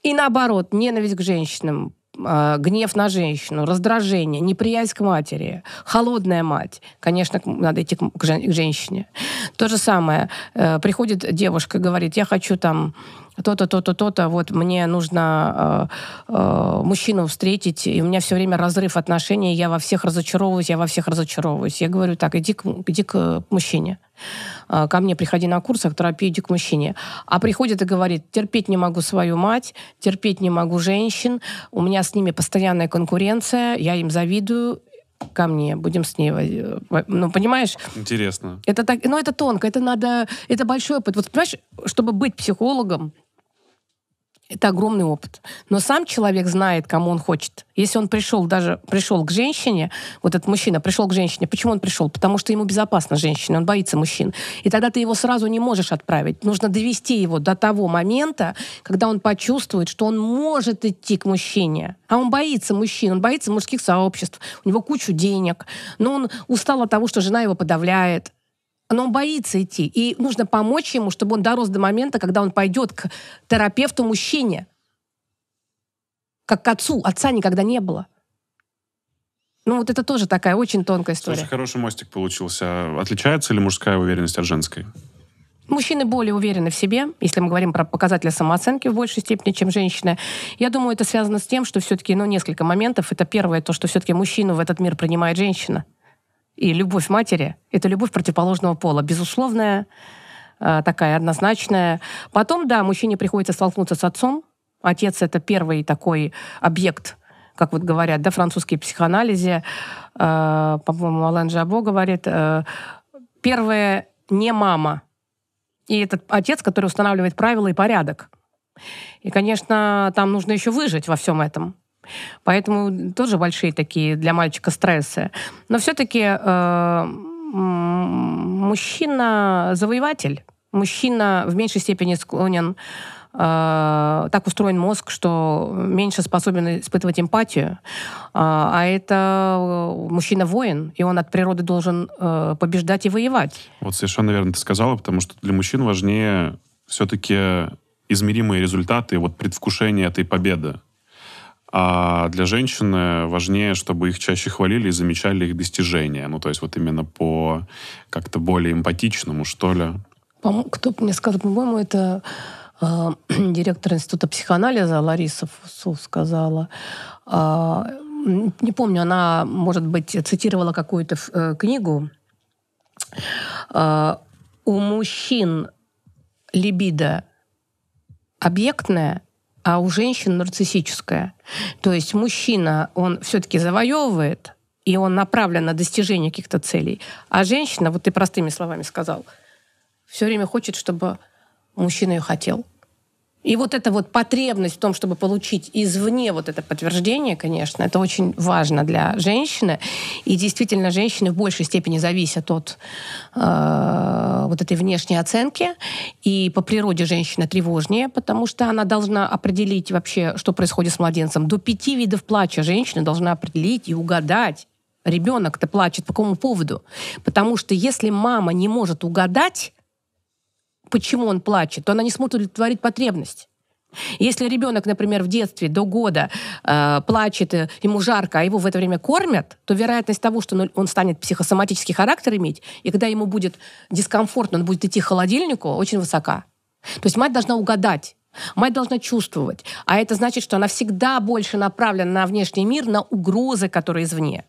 И наоборот, ненависть к женщинам, э, гнев на женщину, раздражение, неприязнь к матери, холодная мать. Конечно, надо идти к, жен- к женщине. То же самое. Э, приходит девушка, говорит, я хочу там то-то, то-то, то-то, вот мне нужно э, э, мужчину встретить, и у меня все время разрыв отношений, я во всех разочаровываюсь, я во всех разочаровываюсь. Я говорю так, иди к, иди к мужчине. Э, ко мне приходи на курсах терапии, иди к мужчине. А приходит и говорит, терпеть не могу свою мать, терпеть не могу женщин, у меня с ними постоянная конкуренция, я им завидую, ко мне, будем с ней, ну, понимаешь? Интересно. Это так, ну, это тонко, это надо, это большой опыт. Вот, понимаешь, чтобы быть психологом, это огромный опыт. Но сам человек знает, кому он хочет. Если он пришел даже пришел к женщине, вот этот мужчина пришел к женщине, почему он пришел? Потому что ему безопасно женщина, он боится мужчин. И тогда ты его сразу не можешь отправить. Нужно довести его до того момента, когда он почувствует, что он может идти к мужчине. А он боится мужчин, он боится мужских сообществ, у него кучу денег, но он устал от того, что жена его подавляет, но он боится идти. И нужно помочь ему, чтобы он дорос до момента, когда он пойдет к терапевту-мужчине. Как к отцу. Отца никогда не было. Ну, вот это тоже такая очень тонкая история. Слушай, хороший мостик получился. Отличается ли мужская уверенность от женской? Мужчины более уверены в себе, если мы говорим про показатели самооценки в большей степени, чем женщины. Я думаю, это связано с тем, что все-таки, ну, несколько моментов. Это первое, то, что все-таки мужчину в этот мир принимает женщина и любовь матери — это любовь противоположного пола, безусловная, э, такая однозначная. Потом, да, мужчине приходится столкнуться с отцом. Отец — это первый такой объект, как вот говорят, да, французские психоанализы, э, по-моему, Алан Жабо говорит, э, первое — не мама. И этот отец, который устанавливает правила и порядок. И, конечно, там нужно еще выжить во всем этом. Поэтому тоже большие такие для мальчика стрессы. Но все-таки э, мужчина завоеватель, мужчина в меньшей степени склонен э, так устроен мозг, что меньше способен испытывать эмпатию. А, а это э, мужчина-воин, и он от природы должен э, побеждать и воевать. Вот совершенно верно ты сказала, потому что для мужчин важнее все-таки измеримые результаты, вот предвкушение этой победы. А для женщины важнее, чтобы их чаще хвалили и замечали их достижения. Ну, то есть вот именно по как-то более эмпатичному, что ли. Кто мне сказал, по-моему, это э, (clears throat) директор института психоанализа Лариса Фусу сказала. Э, не помню, она, может быть, цитировала какую-то э, книгу. Э, у мужчин либидо объектная, а у женщин нарциссическое. То есть мужчина, он все-таки завоевывает, и он направлен на достижение каких-то целей. А женщина, вот ты простыми словами сказал, все время хочет, чтобы мужчина ее хотел. И вот эта вот потребность в том, чтобы получить извне вот это подтверждение, конечно, это очень важно для женщины. И действительно, женщины в большей степени зависят от э, вот этой внешней оценки. И по природе женщина тревожнее, потому что она должна определить вообще, что происходит с младенцем. До пяти видов плача женщина должна определить и угадать, ребенок-то плачет по какому поводу. Потому что если мама не может угадать, почему он плачет, то она не сможет удовлетворить потребность. Если ребенок, например, в детстве до года э, плачет, э, ему жарко, а его в это время кормят, то вероятность того, что он станет психосоматический характер иметь, и когда ему будет дискомфортно, он будет идти к холодильнику, очень высока. То есть мать должна угадать, Мать должна чувствовать. А это значит, что она всегда больше направлена на внешний мир, на угрозы, которые извне.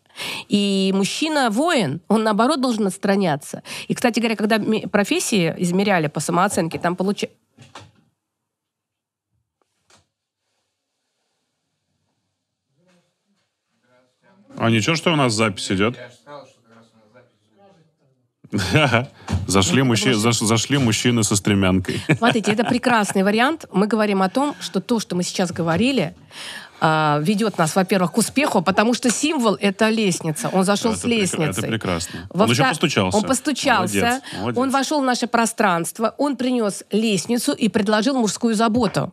И мужчина-воин, он, наоборот, должен отстраняться. И, кстати говоря, когда профессии измеряли по самооценке, там получилось... А ничего, что у нас запись идет? Я (laughs) Зашли, мужчи... что... Зашли мужчины со стремянкой. (laughs) Смотрите, это прекрасный вариант. Мы говорим о том, что то, что мы сейчас говорили, а, ведет нас, во-первых, к успеху, потому что символ — это лестница. Он зашел это с лестницы. Это прекрасно. Во он еще постучался. Он постучался. Молодец, молодец. Он вошел в наше пространство, он принес лестницу и предложил мужскую заботу.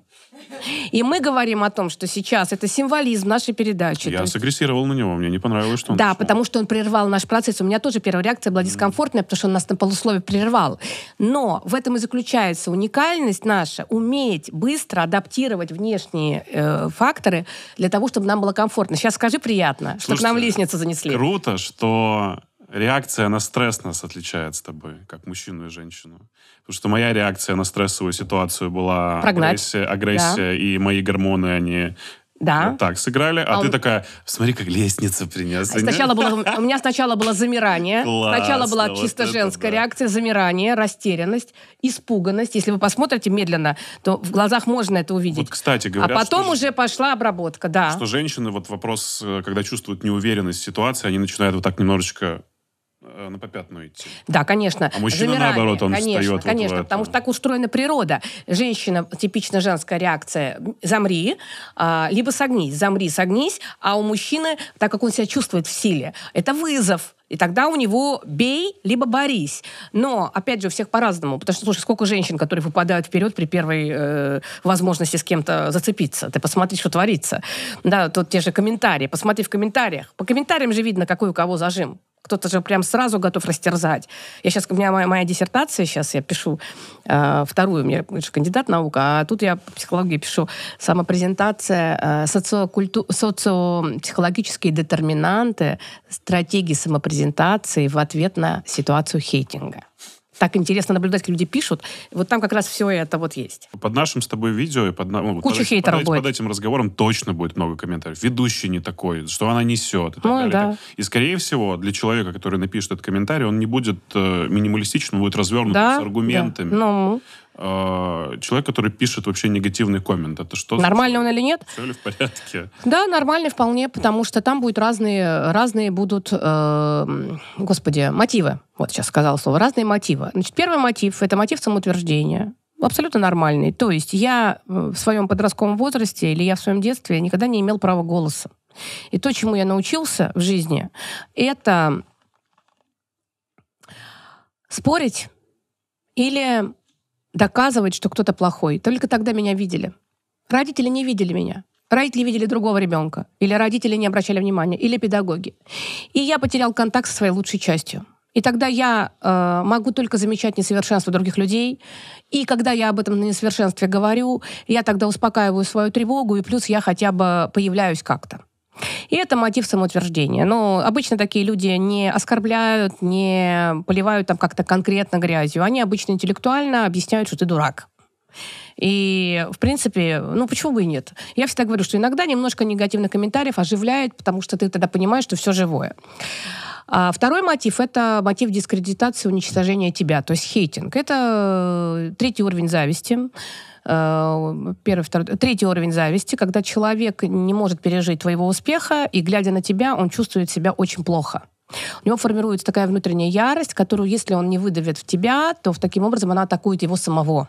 И мы говорим о том, что сейчас это символизм нашей передачи. Я сагрессировал на него, мне не понравилось, что он Да, потому что он прервал наш процесс. У меня тоже первая реакция была дискомфортная, потому что он нас на полусловие прервал. Но в этом и заключается уникальность наша, уметь быстро адаптировать внешние э, факторы для того, чтобы нам было комфортно. Сейчас скажи приятно, чтобы нам лестницу занесли. Круто, что реакция на стресс нас отличает с тобой, как мужчину и женщину. Потому что моя реакция на стрессовую ситуацию была Прогнать. агрессия, агрессия да. и мои гормоны, они да. Вот так сыграли, а, а ты он... такая, смотри, как лестница принесла. Сначала было, у меня сначала было замирание, Классно, сначала была вот чисто женская да. реакция, замирание, растерянность, испуганность. Если вы посмотрите медленно, то в глазах можно это увидеть. Вот, кстати, говорят, а потом что, уже пошла обработка, да. Что женщины, вот вопрос, э, когда чувствуют неуверенность в ситуации, они начинают вот так немножечко Э, на попятную идти. Да, конечно. А мужчина, Замирание, наоборот, он конечно, встает. Конечно, вот потому что так устроена природа. Женщина, типично женская реакция, замри, а, либо согнись, замри, согнись. А у мужчины, так как он себя чувствует в силе, это вызов. И тогда у него бей, либо борись. Но, опять же, у всех по-разному. Потому что, слушай, сколько женщин, которые выпадают вперед при первой э, возможности с кем-то зацепиться. Ты посмотри, что творится. Да, тут те же комментарии. Посмотри в комментариях. По комментариям же видно, какой у кого зажим кто-то же прям сразу готов растерзать. Я сейчас, у меня моя, моя диссертация, сейчас я пишу э, вторую, у меня же кандидат наук, а тут я по психологии пишу самопрезентация, э, социокульту, социопсихологические детерминанты стратегии самопрезентации в ответ на ситуацию хейтинга так интересно наблюдать, как люди пишут. Вот там как раз все это вот есть. Под нашим с тобой видео и под... Ну, Кучу под, хейтеров под, будет. Под этим разговором точно будет много комментариев. Ведущий не такой, что она несет. И, ну, далее. да. и скорее всего, для человека, который напишет этот комментарий, он не будет э, минималистичным, будет развернут да? с аргументами. Да. Ну. Э, человек, который пишет вообще негативный коммент. Это что? Нормально он или нет? Все ли в порядке? Да, нормально вполне, потому что там будут разные, разные будут, э, господи, мотивы. Вот сейчас сказал слово. Разные мотивы. Значит, первый мотив – это мотив самоутверждения абсолютно нормальный. То есть я э, в своем подростковом возрасте или я в своем детстве никогда не имел права голоса. И то, чему я научился в жизни, это спорить или доказывать, что кто-то плохой. Только тогда меня видели. Родители не видели меня. Родители видели другого ребенка. Или родители не обращали внимания. Или педагоги. И я потерял контакт со своей лучшей частью. И тогда я э, могу только замечать несовершенство других людей. И когда я об этом на несовершенстве говорю, я тогда успокаиваю свою тревогу, и плюс я хотя бы появляюсь как-то. И это мотив самоутверждения. Но обычно такие люди не оскорбляют, не поливают там как-то конкретно грязью. Они обычно интеллектуально объясняют, что ты дурак. И, в принципе, ну почему бы и нет? Я всегда говорю, что иногда немножко негативных комментариев оживляет, потому что ты тогда понимаешь, что все живое. А второй мотив — это мотив дискредитации, уничтожения тебя, то есть хейтинг. Это э, третий уровень зависти Э, первый, второй, третий уровень зависти, когда человек не может пережить твоего успеха, и глядя на тебя, он чувствует себя очень плохо. У него формируется такая внутренняя ярость, которую, если он не выдавит в тебя, то в таким образом она атакует его самого.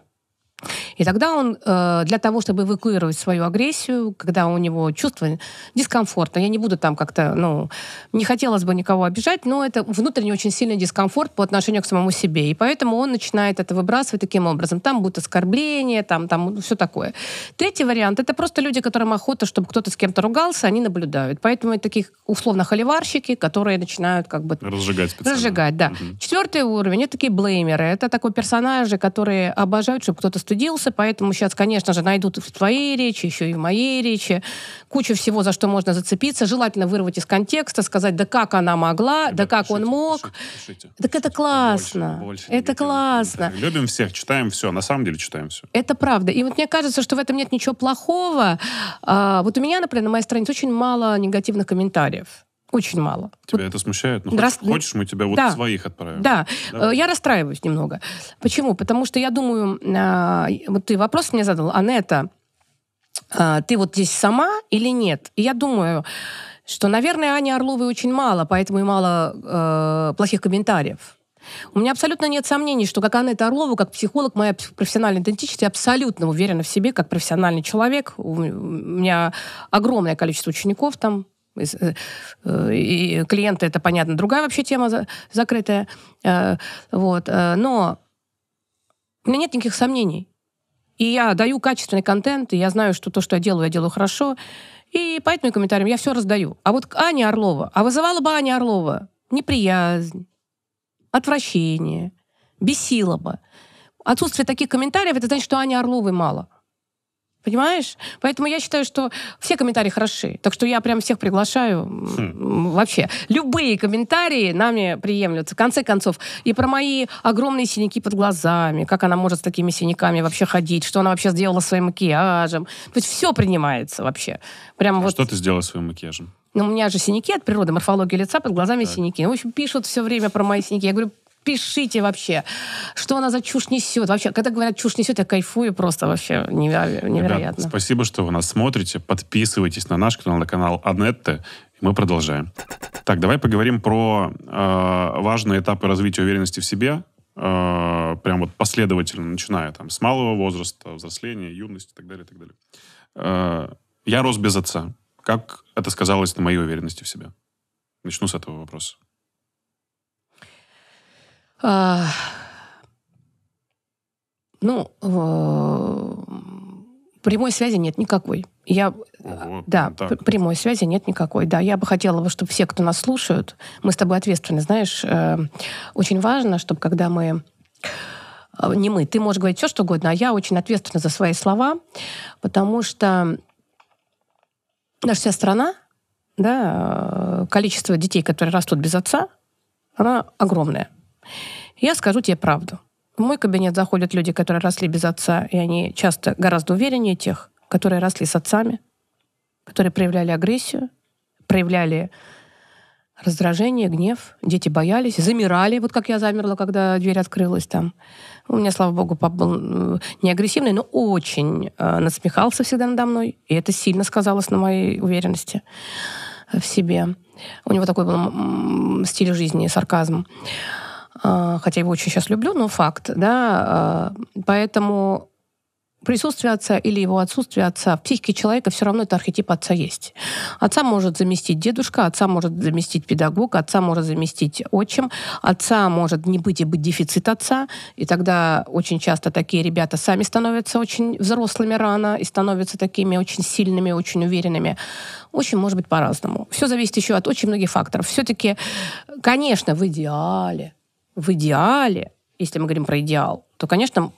И тогда он э, для того, чтобы эвакуировать свою агрессию, когда у него чувство дискомфорта, я не буду там как-то, ну, не хотелось бы никого обижать, но это внутренний очень сильный дискомфорт по отношению к самому себе. И поэтому он начинает это выбрасывать таким образом. Там будут оскорбления, там, там все такое. Третий вариант — это просто люди, которым охота, чтобы кто-то с кем-то ругался, они наблюдают. Поэтому это такие условно холиварщики, которые начинают как бы... Разжигать специально. Разжигать, да. Угу. Четвертый уровень — это такие блеймеры. Это такой персонажи, которые обожают, чтобы кто-то стыдился, вопросы, поэтому сейчас, конечно же, найдут и в твоей речи, еще и в моей речи кучу всего, за что можно зацепиться. Желательно вырвать из контекста, сказать, да как она могла, Ребят, да как пишите, он мог. Пишите, пишите, так это классно. Больше, больше, это классно. Любим всех, читаем все, на самом деле читаем все. Это правда. И вот мне кажется, что в этом нет ничего плохого. А, вот у меня, например, на моей странице очень мало негативных комментариев. Очень мало. Тебя вот, это смущает? Ну, хочешь, хочешь, мы тебя вот да. своих отправим? Да. Давай. Э, я расстраиваюсь немного. Почему? Потому что я думаю... А, вот ты вопрос мне задал, Анетта, а, ты вот здесь сама или нет? И я думаю, что, наверное, Ане Орловой очень мало, поэтому и мало э, плохих комментариев. У меня абсолютно нет сомнений, что как Анна Орлова, как психолог, моя профессиональная идентичность, я абсолютно уверена в себе, как профессиональный человек. У меня огромное количество учеников там, Э, э, и клиенты, это, понятно, другая вообще тема закрытая. Э, вот. Но у меня нет никаких сомнений. И я даю качественный контент, и я знаю, что то, что я делаю, я делаю хорошо. И поэтому комментариям я все раздаю. А вот Аня Орлова, а вызывала бы Аня Орлова неприязнь, отвращение, бесило бы. Отсутствие таких комментариев, это значит, что Аня Орловой мало. Понимаешь? Поэтому я считаю, что все комментарии хороши. Так что я прям всех приглашаю. Хм. Вообще. Любые комментарии нами приемлются. В конце концов, и про мои огромные синяки под глазами, как она может с такими синяками вообще ходить, что она вообще сделала своим макияжем. То есть все принимается вообще. Прям а вот... Что ты сделала своим макияжем? Ну, у меня же синяки от природы, морфология лица, под глазами так. синяки. Ну, в общем, пишут все время про мои синяки. Я говорю, пишите вообще, что она за чушь несет. Вообще, когда говорят чушь несет, я кайфую просто вообще невероятно. Ребят, спасибо, что вы нас смотрите. Подписывайтесь на наш канал, на канал Анетты. мы продолжаем. Так, давай поговорим про э, важные этапы развития уверенности в себе. Э, прям вот последовательно, начиная там с малого возраста, взросления, юности и так далее, так далее. Э, я рос без отца. Как это сказалось на моей уверенности в себе? Начну с этого вопроса. А, ну, э, прямой связи нет никакой. Я, Ого, э, ну да, так. прямой связи нет никакой. Да, я бы хотела, чтобы все, кто нас слушают, мы с тобой ответственны. Знаешь, э, очень важно, чтобы когда мы э, не мы, ты можешь говорить все, что угодно, а я очень ответственна за свои слова, потому что наша вся страна, да, количество детей, которые растут без отца, она огромная. Я скажу тебе правду. В мой кабинет заходят люди, которые росли без отца, и они часто гораздо увереннее тех, которые росли с отцами, которые проявляли агрессию, проявляли раздражение, гнев. Дети боялись, замирали, вот как я замерла, когда дверь открылась там. У меня, слава богу, папа был э, не агрессивный, но очень э, насмехался всегда надо мной, и это сильно сказалось на моей уверенности э, в себе. У него такой был стиль жизни, сарказм. А, хотя его очень сейчас люблю, но факт, да, а, поэтому присутствие отца или его отсутствие отца в психике человека все равно это архетип отца есть. Отца может заместить дедушка, отца может заместить педагог, отца может заместить отчим, отца может не быть и быть дефицит отца, и тогда очень часто такие ребята сами становятся очень взрослыми рано и становятся такими очень сильными, очень уверенными. Очень может быть по-разному. Все зависит еще от очень многих факторов. Все-таки, конечно, в идеале в идеале, если мы говорим про идеал, то, конечно,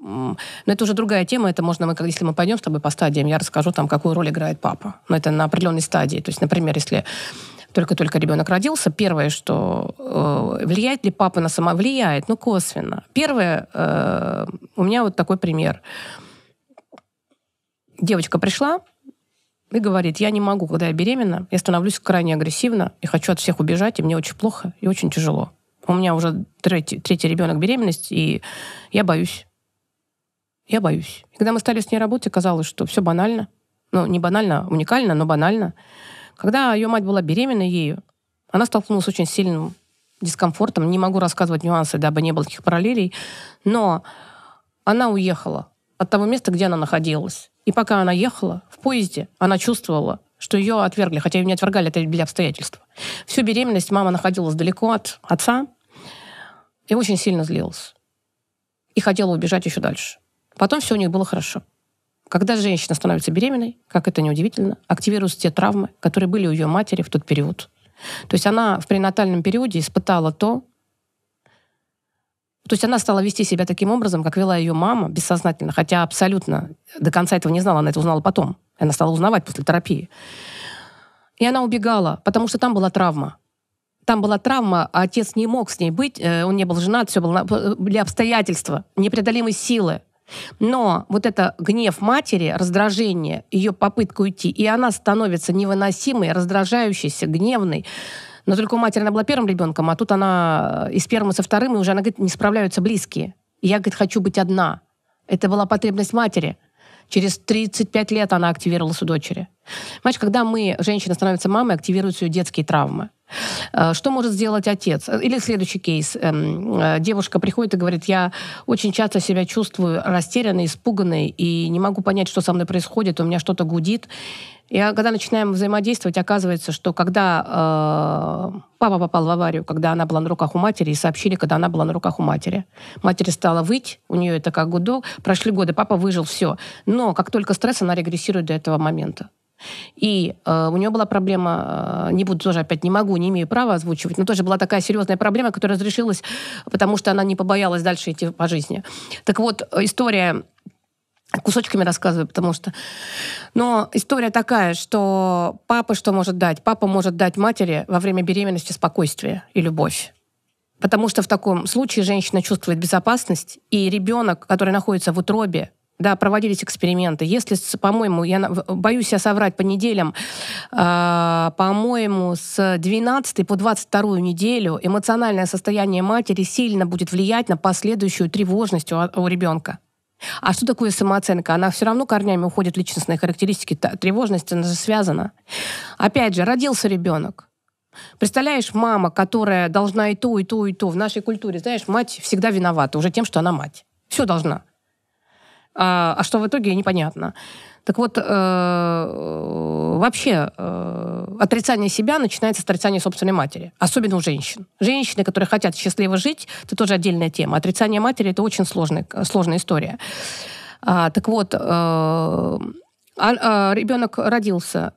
но это уже другая тема, это можно, мы, если мы пойдем с тобой по стадиям, я расскажу там, какую роль играет папа. Но это на определенной стадии. То есть, например, если только-только ребенок родился, первое, что э, влияет ли папа на само влияет, ну косвенно. Первое, э, у меня вот такой пример. Девочка пришла и говорит, я не могу, когда я беременна, я становлюсь крайне агрессивна и хочу от всех убежать, и мне очень плохо и очень тяжело у меня уже третий, третий ребенок беременность, и я боюсь. Я боюсь. И когда мы стали с ней работать, казалось, что все банально. Ну, не банально, а уникально, но банально. Когда ее мать была беременна ею, она столкнулась с очень сильным дискомфортом. Не могу рассказывать нюансы, дабы не было таких параллелей. Но она уехала от того места, где она находилась. И пока она ехала в поезде, она чувствовала, что ее отвергли, хотя ее не отвергали, это были обстоятельства. Всю беременность мама находилась далеко от отца, и очень сильно злилась. И хотела убежать еще дальше. Потом все у них было хорошо. Когда женщина становится беременной, как это неудивительно, активируются те травмы, которые были у ее матери в тот период. То есть она в пренатальном периоде испытала то, то есть она стала вести себя таким образом, как вела ее мама, бессознательно, хотя абсолютно до конца этого не знала, она это узнала потом. Она стала узнавать после терапии. И она убегала, потому что там была травма. Там была травма, а отец не мог с ней быть, э, он не был женат, все было для обстоятельства, непреодолимые силы. Но вот это гнев матери, раздражение, ее попытка уйти, и она становится невыносимой, раздражающейся, гневной. Но только у матери она была первым ребенком, а тут она э, и с первым, и со вторым, и уже она говорит, не справляются близкие. И я, говорит, хочу быть одна. Это была потребность матери. Через 35 лет она активировалась у дочери. Понимаешь, когда мы, женщина становится мамой, активируются ее детские травмы. Э, что может сделать отец? Или следующий кейс. Эм, э, девушка приходит и говорит, я очень часто себя чувствую растерянной, испуганной, и не могу понять, что со мной происходит, у меня что-то гудит. И когда начинаем взаимодействовать, оказывается, что когда э, папа попал в аварию, когда она была на руках у матери, и сообщили, когда она была на руках у матери. Матери стала выть, у нее это как гудок, прошли годы, папа выжил, все. Но как только стресс, она регрессирует до этого момента. И э, у нее была проблема, э, не буду тоже опять, не могу, не имею права озвучивать, но тоже была такая серьезная проблема, которая разрешилась, потому что она не побоялась дальше идти по жизни. Так вот, э, история кусочками рассказываю, потому что... Но история такая, что папа что может дать? Папа может дать матери во время беременности спокойствие и любовь. Потому что в таком случае женщина чувствует безопасность, и ребенок, который находится в утробе, да, проводились эксперименты. Если, по-моему, я боюсь я соврать по неделям, э, по-моему, с 12 по 22 неделю эмоциональное состояние матери сильно будет влиять на последующую тревожность у, у ребенка. А что такое самооценка? Она все равно корнями уходит в личностные характеристики. Тревожность, она же связана. Опять же, родился ребенок. Представляешь, мама, которая должна и то, и то, и то. В нашей культуре, знаешь, мать всегда виновата уже тем, что она мать. Все должна. А, а что в итоге, непонятно. Так вот, э, э, вообще э, отрицание себя начинается с отрицания собственной матери, особенно у женщин. Женщины, которые хотят счастливо жить, это тоже отдельная тема. Отрицание матери — это очень сложная, сложная история. А, так вот, а, а, ребенок родился,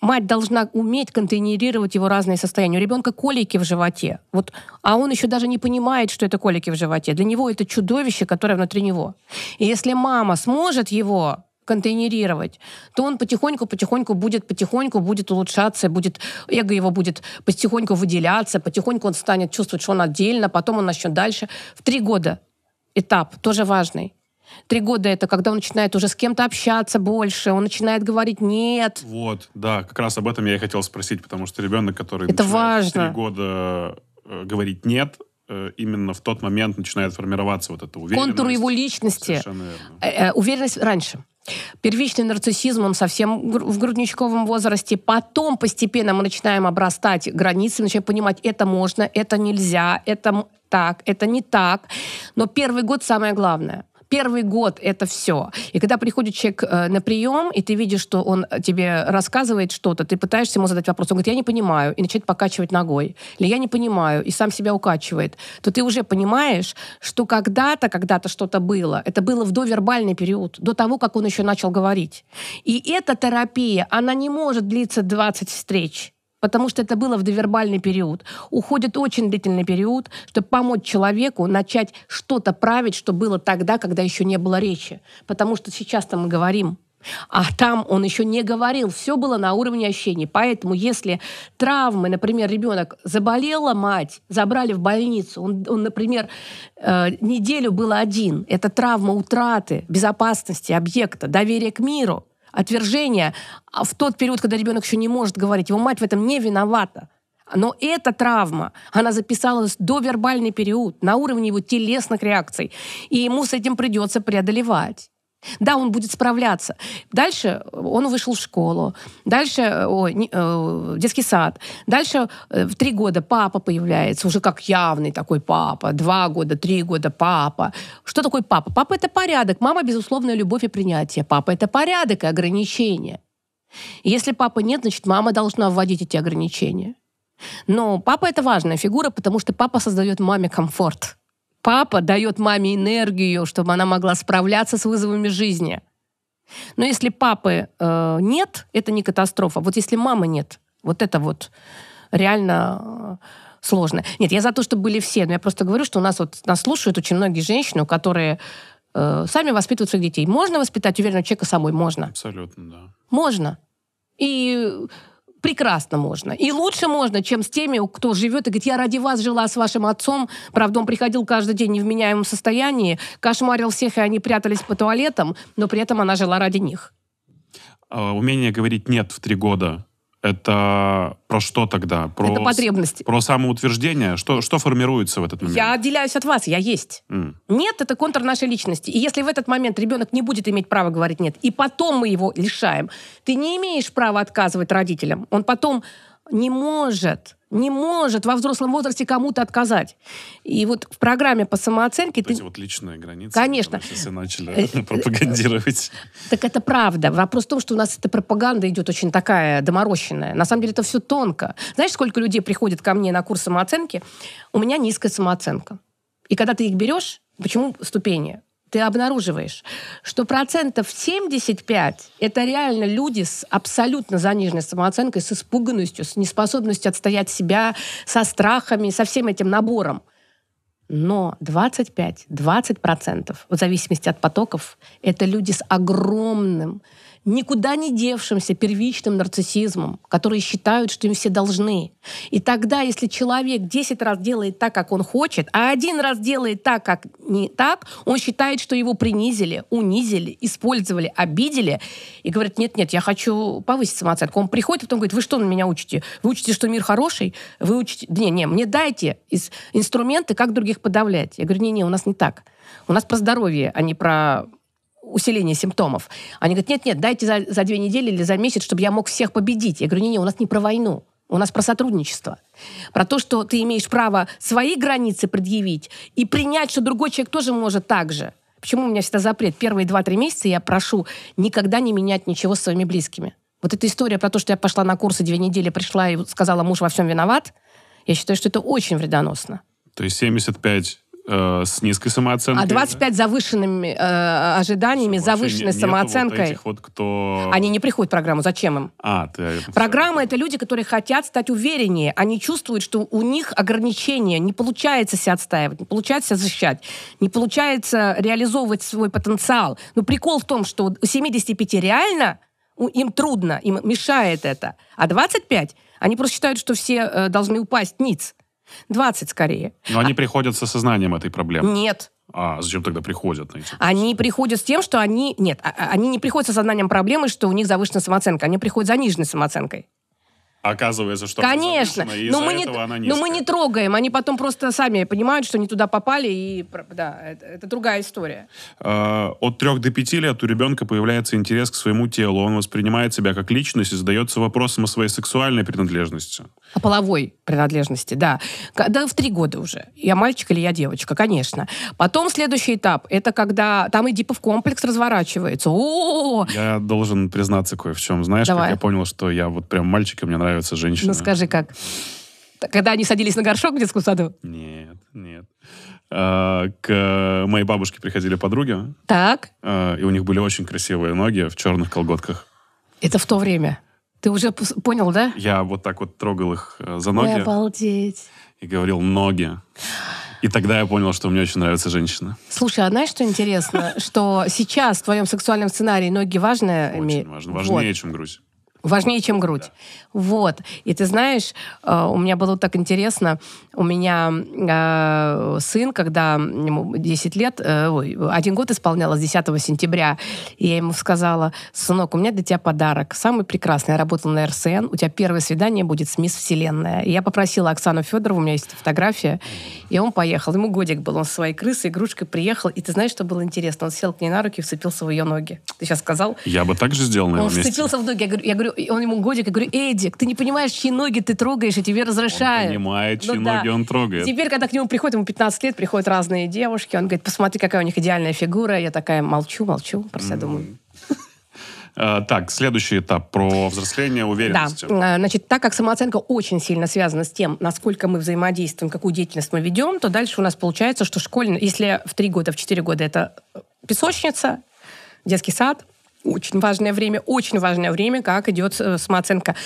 мать должна уметь контейнерировать его разные состояния. У ребенка колики в животе. Вот, а он еще даже не понимает, что это колики в животе. Для него это чудовище, которое внутри него. И если мама сможет его контейнерировать, то он потихоньку-потихоньку будет, потихоньку будет улучшаться, будет, эго его будет потихоньку выделяться, потихоньку он станет чувствовать, что он отдельно, потом он начнет дальше. В три года этап тоже важный. Три года это когда он начинает уже с кем-то общаться больше, он начинает говорить нет. Вот, да, как раз об этом я и хотел спросить, потому что ребенок, который это важно. три года э, говорить нет, э, именно в тот момент начинает формироваться вот эта уверенность. Контур его личности. Э, э, уверенность раньше. Первичный нарциссизм, он совсем в грудничковом возрасте. Потом постепенно мы начинаем обрастать границы, начинаем понимать, это можно, это нельзя, это так, это не так. Но первый год самое главное первый год это все. И когда приходит человек э, на прием, и ты видишь, что он тебе рассказывает что-то, ты пытаешься ему задать вопрос, он говорит, я не понимаю, и начинает покачивать ногой. Или я не понимаю, и сам себя укачивает. То ты уже понимаешь, что когда-то, когда-то что-то было. Это было в довербальный период, до того, как он еще начал говорить. И эта терапия, она не может длиться 20 встреч потому что это было в довербальный период. Уходит очень длительный период, чтобы помочь человеку начать что-то править, что было тогда, когда еще не было речи. Потому что сейчас-то мы говорим, а там он еще не говорил, все было на уровне ощущений. Поэтому если травмы, например, ребенок заболела мать, забрали в больницу, он, он например, э, неделю был один, это травма утраты безопасности объекта, доверия к миру, отвержение а в тот период, когда ребенок еще не может говорить. Его мать в этом не виновата. Но эта травма, она записалась до вербальный период, на уровне его телесных реакций. И ему с этим придется преодолевать. Да, он будет справляться. Дальше э, он вышел в школу, дальше э, о, не, э, детский сад, дальше э, три года папа появляется, уже как явный такой папа, два года, три года папа. Что такое папа? Папа — это порядок, мама — безусловная любовь и принятие. Папа — это порядок и ограничения. если папы нет, значит, мама должна вводить эти ограничения. Но папа — это важная фигура, потому что папа создает маме комфорт — Папа дает маме энергию, чтобы она могла справляться с вызовами жизни. Но если папы э, нет, это не катастрофа. Вот если мамы нет, вот это вот реально э, сложно. Нет, я за то, чтобы были все. Но я просто говорю, что у нас вот нас слушают очень многие женщины, которые э, сами воспитывают своих детей. Можно воспитать уверенного человека самой? Можно. Абсолютно, да. Можно. И прекрасно можно. И лучше можно, чем с теми, кто живет и говорит, я ради вас жила с вашим отцом. Правда, он приходил каждый день в невменяемом состоянии, кошмарил всех, и они прятались по туалетам, но при этом она жила ради них. А, умение говорить «нет» в три года это про что тогда? Про это потребности. Про самоутверждение? Что, что формируется в этот момент? Я отделяюсь от вас, я есть. Mm. Нет, это контр нашей личности. И если в этот момент ребенок не будет иметь права говорить «нет», и потом мы его лишаем, ты не имеешь права отказывать родителям. Он потом не может не может во взрослом возрасте кому-то отказать. И вот в программе по самооценке... Вот ты... эти вот личные границы. Конечно. Все начали э, (laughs) пропагандировать. Так это правда. Вопрос в том, что у нас эта пропаганда идет очень такая доморощенная. На самом деле это все тонко. Знаешь, сколько людей приходит ко мне на курс самооценки? У меня низкая самооценка. И когда ты их берешь, почему ступени? ты обнаруживаешь, что процентов 75 — это реально люди с абсолютно заниженной самооценкой, с испуганностью, с неспособностью отстоять себя, со страхами, со всем этим набором. Но 25-20%, в зависимости от потоков, это люди с огромным никуда не девшимся первичным нарциссизмом, которые считают, что им все должны. И тогда, если человек 10 раз делает так, как он хочет, а один раз делает так, как не так, он считает, что его принизили, унизили, использовали, обидели, и говорит, нет-нет, я хочу повысить самооценку. Он приходит, и потом говорит, вы что на меня учите? Вы учите, что мир хороший? Вы учите... Не-не, мне дайте инструменты, как других подавлять. Я говорю, не-не, у нас не так. У нас про здоровье, а не про усиление симптомов. Они говорят, нет-нет, дайте за, за две недели или за месяц, чтобы я мог всех победить. Я говорю, не-не, у нас не про войну. У нас про сотрудничество. Про то, что ты имеешь право свои границы предъявить и принять, что другой человек тоже может так же. Почему у меня всегда запрет? Первые два-три месяца я прошу никогда не менять ничего с своими близкими. Вот эта история про то, что я пошла на курсы две недели, пришла и сказала, муж во всем виноват, я считаю, что это очень вредоносно. То есть 75 Э, с низкой самооценкой. А 25 завышенными э, ожиданиями, Что, завышенной не, самооценкой. Вот этих вот, кто... Они не приходят в программу. Зачем им? А, ты, Программа — это люди, которые хотят стать увереннее. Они чувствуют, что у них ограничения. Не получается себя отстаивать, не получается защищать, не получается реализовывать свой потенциал. Но прикол в том, что у 75 реально им трудно, им мешает это. А 25, они просто считают, что все э, должны упасть ниц. 20 скорее. Но они а... приходят с осознанием этой проблемы. Нет. А зачем тогда приходят? Эти они приходят с тем, что они... Нет, а, а, они не приходят с осознанием проблемы, что у них завышена самооценка. Они приходят с заниженной самооценкой. Оказывается, что Конечно. Она но мы, не, она но мы не трогаем. Они потом просто сами понимают, что не туда попали. И да, это, это другая история. Э, от трех до пяти лет у ребенка появляется интерес к своему телу. Он воспринимает себя как личность и задается вопросом о своей сексуальной принадлежности. О половой принадлежности, да. Когда в три года уже. Я мальчик или я девочка, конечно. Потом следующий этап это когда там Эдипов комплекс разворачивается. о Я должен признаться кое в чем. Знаешь, Давай. как я понял, что я вот прям мальчик, и мне нравится нравится женщина. Ну скажи как. Когда они садились на горшок в детском саду? Нет, нет. А, к моей бабушке приходили подруги. Так. А, и у них были очень красивые ноги в черных колготках. Это в то время? Ты уже понял, да? Я вот так вот трогал их э, за ноги. Ой, обалдеть. И говорил «ноги». И тогда я понял, что мне очень нравится женщина. Слушай, а знаешь, что интересно? (laughs) Что сейчас в твоем сексуальном сценарии ноги важны? Очень важно. Важнее, чем грудь. Важнее, чем грудь. Да. Вот. И ты знаешь, э, у меня было так интересно, у меня э, сын, когда ему 10 лет, э, ой, один год исполнялось 10 сентября, и я ему сказала, сынок, у меня для тебя подарок, самый прекрасный, я работала на РСН, у тебя первое свидание будет с Мисс Вселенная. И я попросила Оксану Федорову, у меня есть фотография, и он поехал, ему годик был, он со своей крысой, игрушкой приехал, и ты знаешь, что было интересно? Он сел к ней на руки и вцепился в ее ноги. Ты сейчас сказал? Я бы так же сделал, наверное, Он вместе. вцепился в ноги, я говорю, он ему годик, я говорю, Эдик, ты не понимаешь, чьи ноги ты трогаешь, и тебе разрешают. Он понимает, ну чьи ну, ноги да. он трогает. Теперь, когда к нему приходит, ему 15 лет, приходят разные девушки, он говорит, посмотри, какая у них идеальная фигура. Я такая, молчу, молчу, просто mm-hmm. думаю. (laughs) А, так, следующий этап про взросление уверенности. Да. А, значит, так как самооценка очень сильно связана с тем, насколько мы взаимодействуем, какую деятельность мы ведем, то дальше у нас получается, что школьный, если в три года, в четыре года это э, песочница, детский сад, очень важное время, очень важное время, как идет э, самооценка.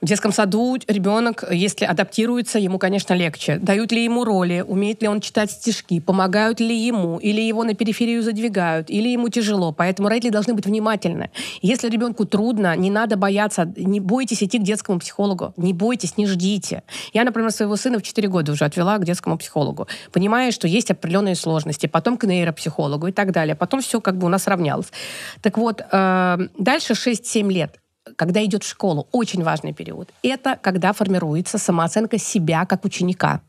В детском саду ребенок, если адаптируется, ему, конечно, легче. Дают ли ему роли, умеет ли он читать стишки, помогают ли ему, или его на периферию задвигают, или ему тяжело. Поэтому родители должны быть внимательны. Если ребенку трудно, не надо бояться, не бойтесь идти к детскому психологу, не бойтесь, не ждите. Я, например, своего сына в 4 года уже отвела к детскому психологу, понимая, что есть определенные сложности, потом к нейропсихологу и так далее. Потом все как бы у нас равнялось. Так вот, э, дальше 6-7 лет когда идет в школу, очень важный период, это когда формируется самооценка себя как ученика.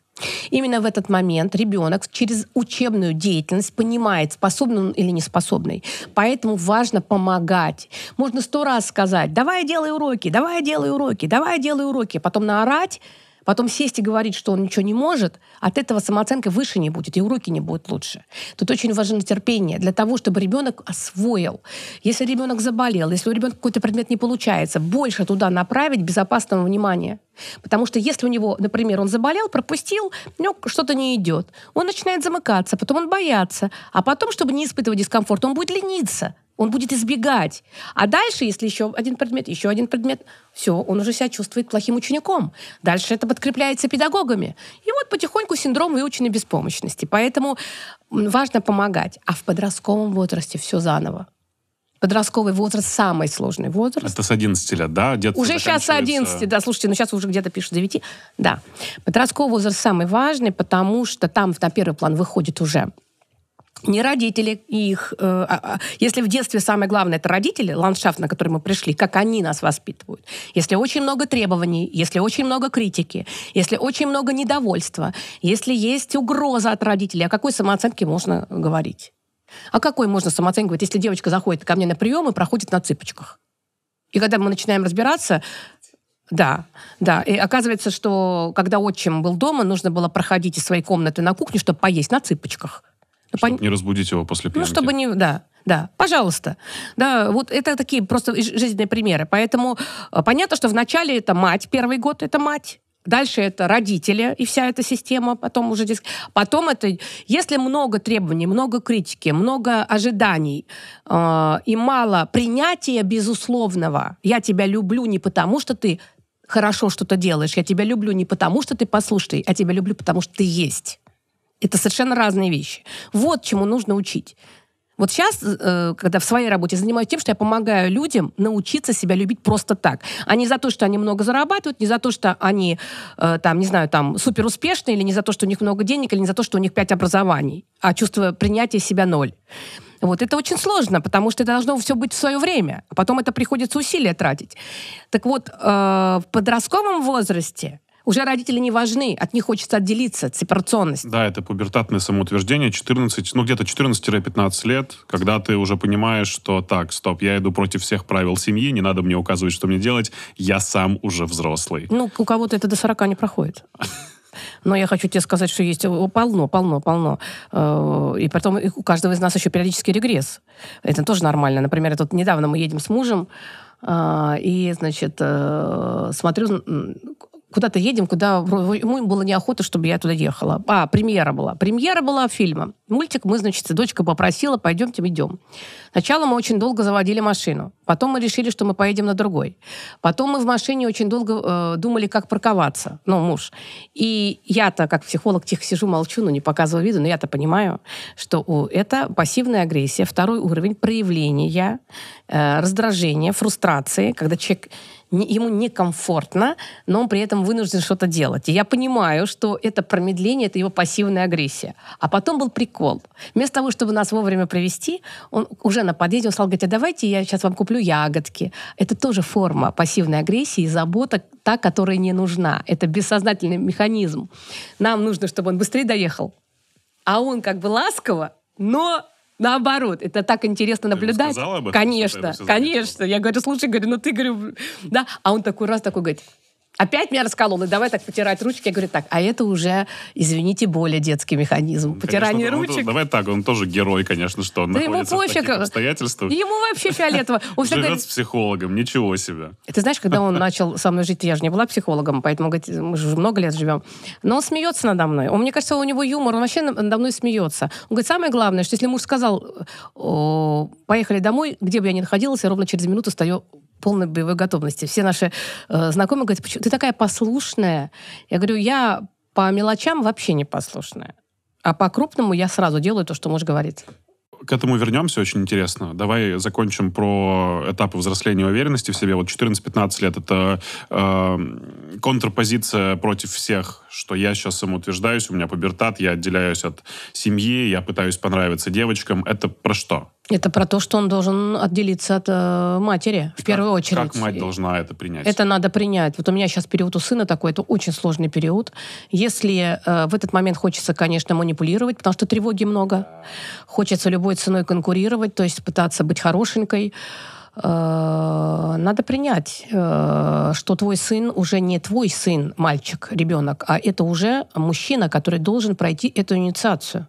Именно в этот момент ребенок через учебную деятельность понимает, способен он или не способный. Поэтому важно помогать. Можно сто раз сказать, давай делай уроки, давай делай уроки, давай делай уроки, потом наорать, Потом сесть и говорить, что он ничего не может, от этого самооценка выше не будет, и уроки не будут лучше. Тут очень важно терпение для того, чтобы ребенок освоил. Если ребенок заболел, если у ребенка какой-то предмет не получается, больше туда направить безопасного внимания. Потому что если у него, например, он заболел, пропустил, у него что-то не идет, он начинает замыкаться, потом он боится, а потом, чтобы не испытывать дискомфорт, он будет лениться, он будет избегать. А дальше, если еще один предмет, еще один предмет, все, он уже себя чувствует плохим учеником. Дальше это подкрепляется педагогами. И вот потихоньку синдром выученной беспомощности. Поэтому важно помогать. А в подростковом возрасте все заново. Подростковый возраст самый сложный возраст. Это с 11 лет, да? Детство уже сейчас с 11, да, слушайте, ну сейчас уже где-то пишут 9. Да. Подростковый возраст самый важный, потому что там на первый план выходит уже не родители их... Э, а, а, если в детстве самое главное это родители, ландшафт, на который мы пришли, как они нас воспитывают. Если очень много требований, если очень много критики, если очень много недовольства, если есть угроза от родителей, о какой самооценке можно говорить? О какой можно самооценке если девочка заходит ко мне на прием и проходит на цыпочках? И когда мы начинаем разбираться, да, да. И оказывается, что когда отчим был дома, нужно было проходить из своей комнаты на кухню, чтобы поесть на цыпочках. Чтобы пон... не разбудить его после ну, пьянки. Ну, чтобы не... Да, да, пожалуйста. Да, вот это такие просто жизненные примеры. Поэтому э, понятно, что вначале это мать, первый год это мать, Дальше это родители и вся эта система, потом уже диск... Потом это, если много требований, много критики, много ожиданий э, и мало принятия безусловного, я тебя люблю не потому, что ты хорошо что-то делаешь, я тебя люблю не потому, что ты послушный, а я тебя люблю потому, что ты есть. Это совершенно разные вещи. Вот чему нужно учить. Вот сейчас, э, когда в своей работе занимаюсь тем, что я помогаю людям научиться себя любить просто так. А не за то, что они много зарабатывают, не за то, что они, э, там, не знаю, там, супер успешные, или не за то, что у них много денег, или не за то, что у них пять образований, а чувство принятия себя ноль. Вот это очень сложно, потому что это должно все быть в свое время, а потом это приходится усилия тратить. Так вот, э, в подростковом возрасте уже родители не важны, от них хочется отделиться, цепарационность. Да, это пубертатное самоутверждение, 14, ну где-то 14-15 лет, когда ты уже понимаешь, что так, стоп, я иду против всех правил семьи, не надо мне указывать, что мне делать, я сам уже взрослый. Ну, у кого-то это до 40 не проходит. (laughs) Но я хочу тебе сказать, что есть э, полно, полно, полно. Э, и потом у каждого из нас еще периодический регресс. Это тоже нормально. Например, тут недавно мы едем с мужем, а, и, значит, э, смотрю, куда-то едем, куда ему было неохота, чтобы я туда ехала. А, премьера была. Премьера была фильма. Мультик мы, значит, дочка попросила, пойдемте, идем. Сначала мы очень долго заводили машину. Потом мы решили, что мы поедем на другой. Потом мы в машине очень долго э, думали, как парковаться. Ну, муж. И я-то, как психолог, тихо сижу, молчу, ну, не показываю виду, но я-то понимаю, что о, это пассивная агрессия, второй уровень проявления э, раздражения, фрустрации, когда человек ему некомфортно, но он при этом вынужден что-то делать. И я понимаю, что это промедление, это его пассивная агрессия. А потом был прикол. Вместо того, чтобы нас вовремя провести, он уже на подъезде он стал говорить, а давайте я сейчас вам куплю ягодки. Это тоже форма пассивной агрессии и забота, та, которая не нужна. Это бессознательный механизм. Нам нужно, чтобы он быстрее доехал. А он как бы ласково, но Наоборот, это так интересно наблюдать. Ты об этом, конечно, конечно. Я говорю, слушай, говорю, ну ты, говорю, да. А он такой раз такой говорит, Опять меня раскололо, давай так потирать ручки. Я говорю, так, а это уже, извините, более детский механизм. Ну, Потирание конечно, ручек. давай так, он тоже герой, конечно, что он да ему пофиг. в обстоятельствах. Ему вообще фиолетово. Он Живет говорит, с психологом, ничего себе. Ты знаешь, когда он начал со мной жить, я же не была психологом, поэтому говорит, мы же много лет живем. Но он смеется надо мной. Он, мне кажется, у него юмор, он вообще надо мной смеется. Он говорит, самое главное, что если муж сказал, поехали домой, где бы я ни находилась, я ровно через минуту стою полной боевой готовности. Все наши э, знакомые говорят, почему ты такая послушная? Я говорю, я по мелочам вообще не послушная. А по крупному я сразу делаю то, что муж говорит. К этому вернемся, очень интересно. Давай закончим про этапы взросления и уверенности в себе. Вот 14-15 лет — это э, контрпозиция против всех, что я сейчас самоутверждаюсь, у меня пубертат, я отделяюсь от семьи, я пытаюсь понравиться девочкам. Это про что? Это про то, что он должен отделиться от э, матери, в как, первую очередь. Как мать должна это принять? Это надо принять. Вот у меня сейчас период у сына такой, это очень сложный период. Если э, в этот момент хочется, конечно, манипулировать, потому что тревоги много, хочется любой ценой конкурировать, то есть пытаться быть хорошенькой, э, надо принять, э, что твой сын уже не твой сын, мальчик, ребенок, а это уже мужчина, который должен пройти эту инициацию.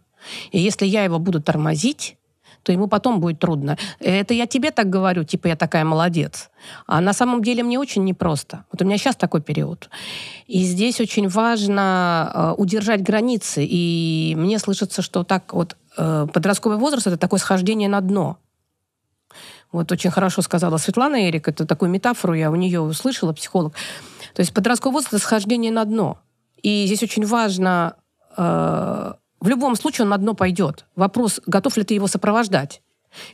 И если я его буду тормозить, то ему потом будет трудно. Это я тебе так говорю, типа я такая молодец. А на самом деле мне очень непросто. Вот у меня сейчас такой период. И здесь очень важно э, удержать границы. И мне слышится, что так вот э, подростковый возраст — это такое схождение на дно. Вот очень хорошо сказала Светлана Эрик, это такую метафору я у нее услышала, психолог. То есть подростковый возраст — это схождение на дно. И здесь очень важно э, в любом случае он на дно пойдет. Вопрос, готов ли ты его сопровождать?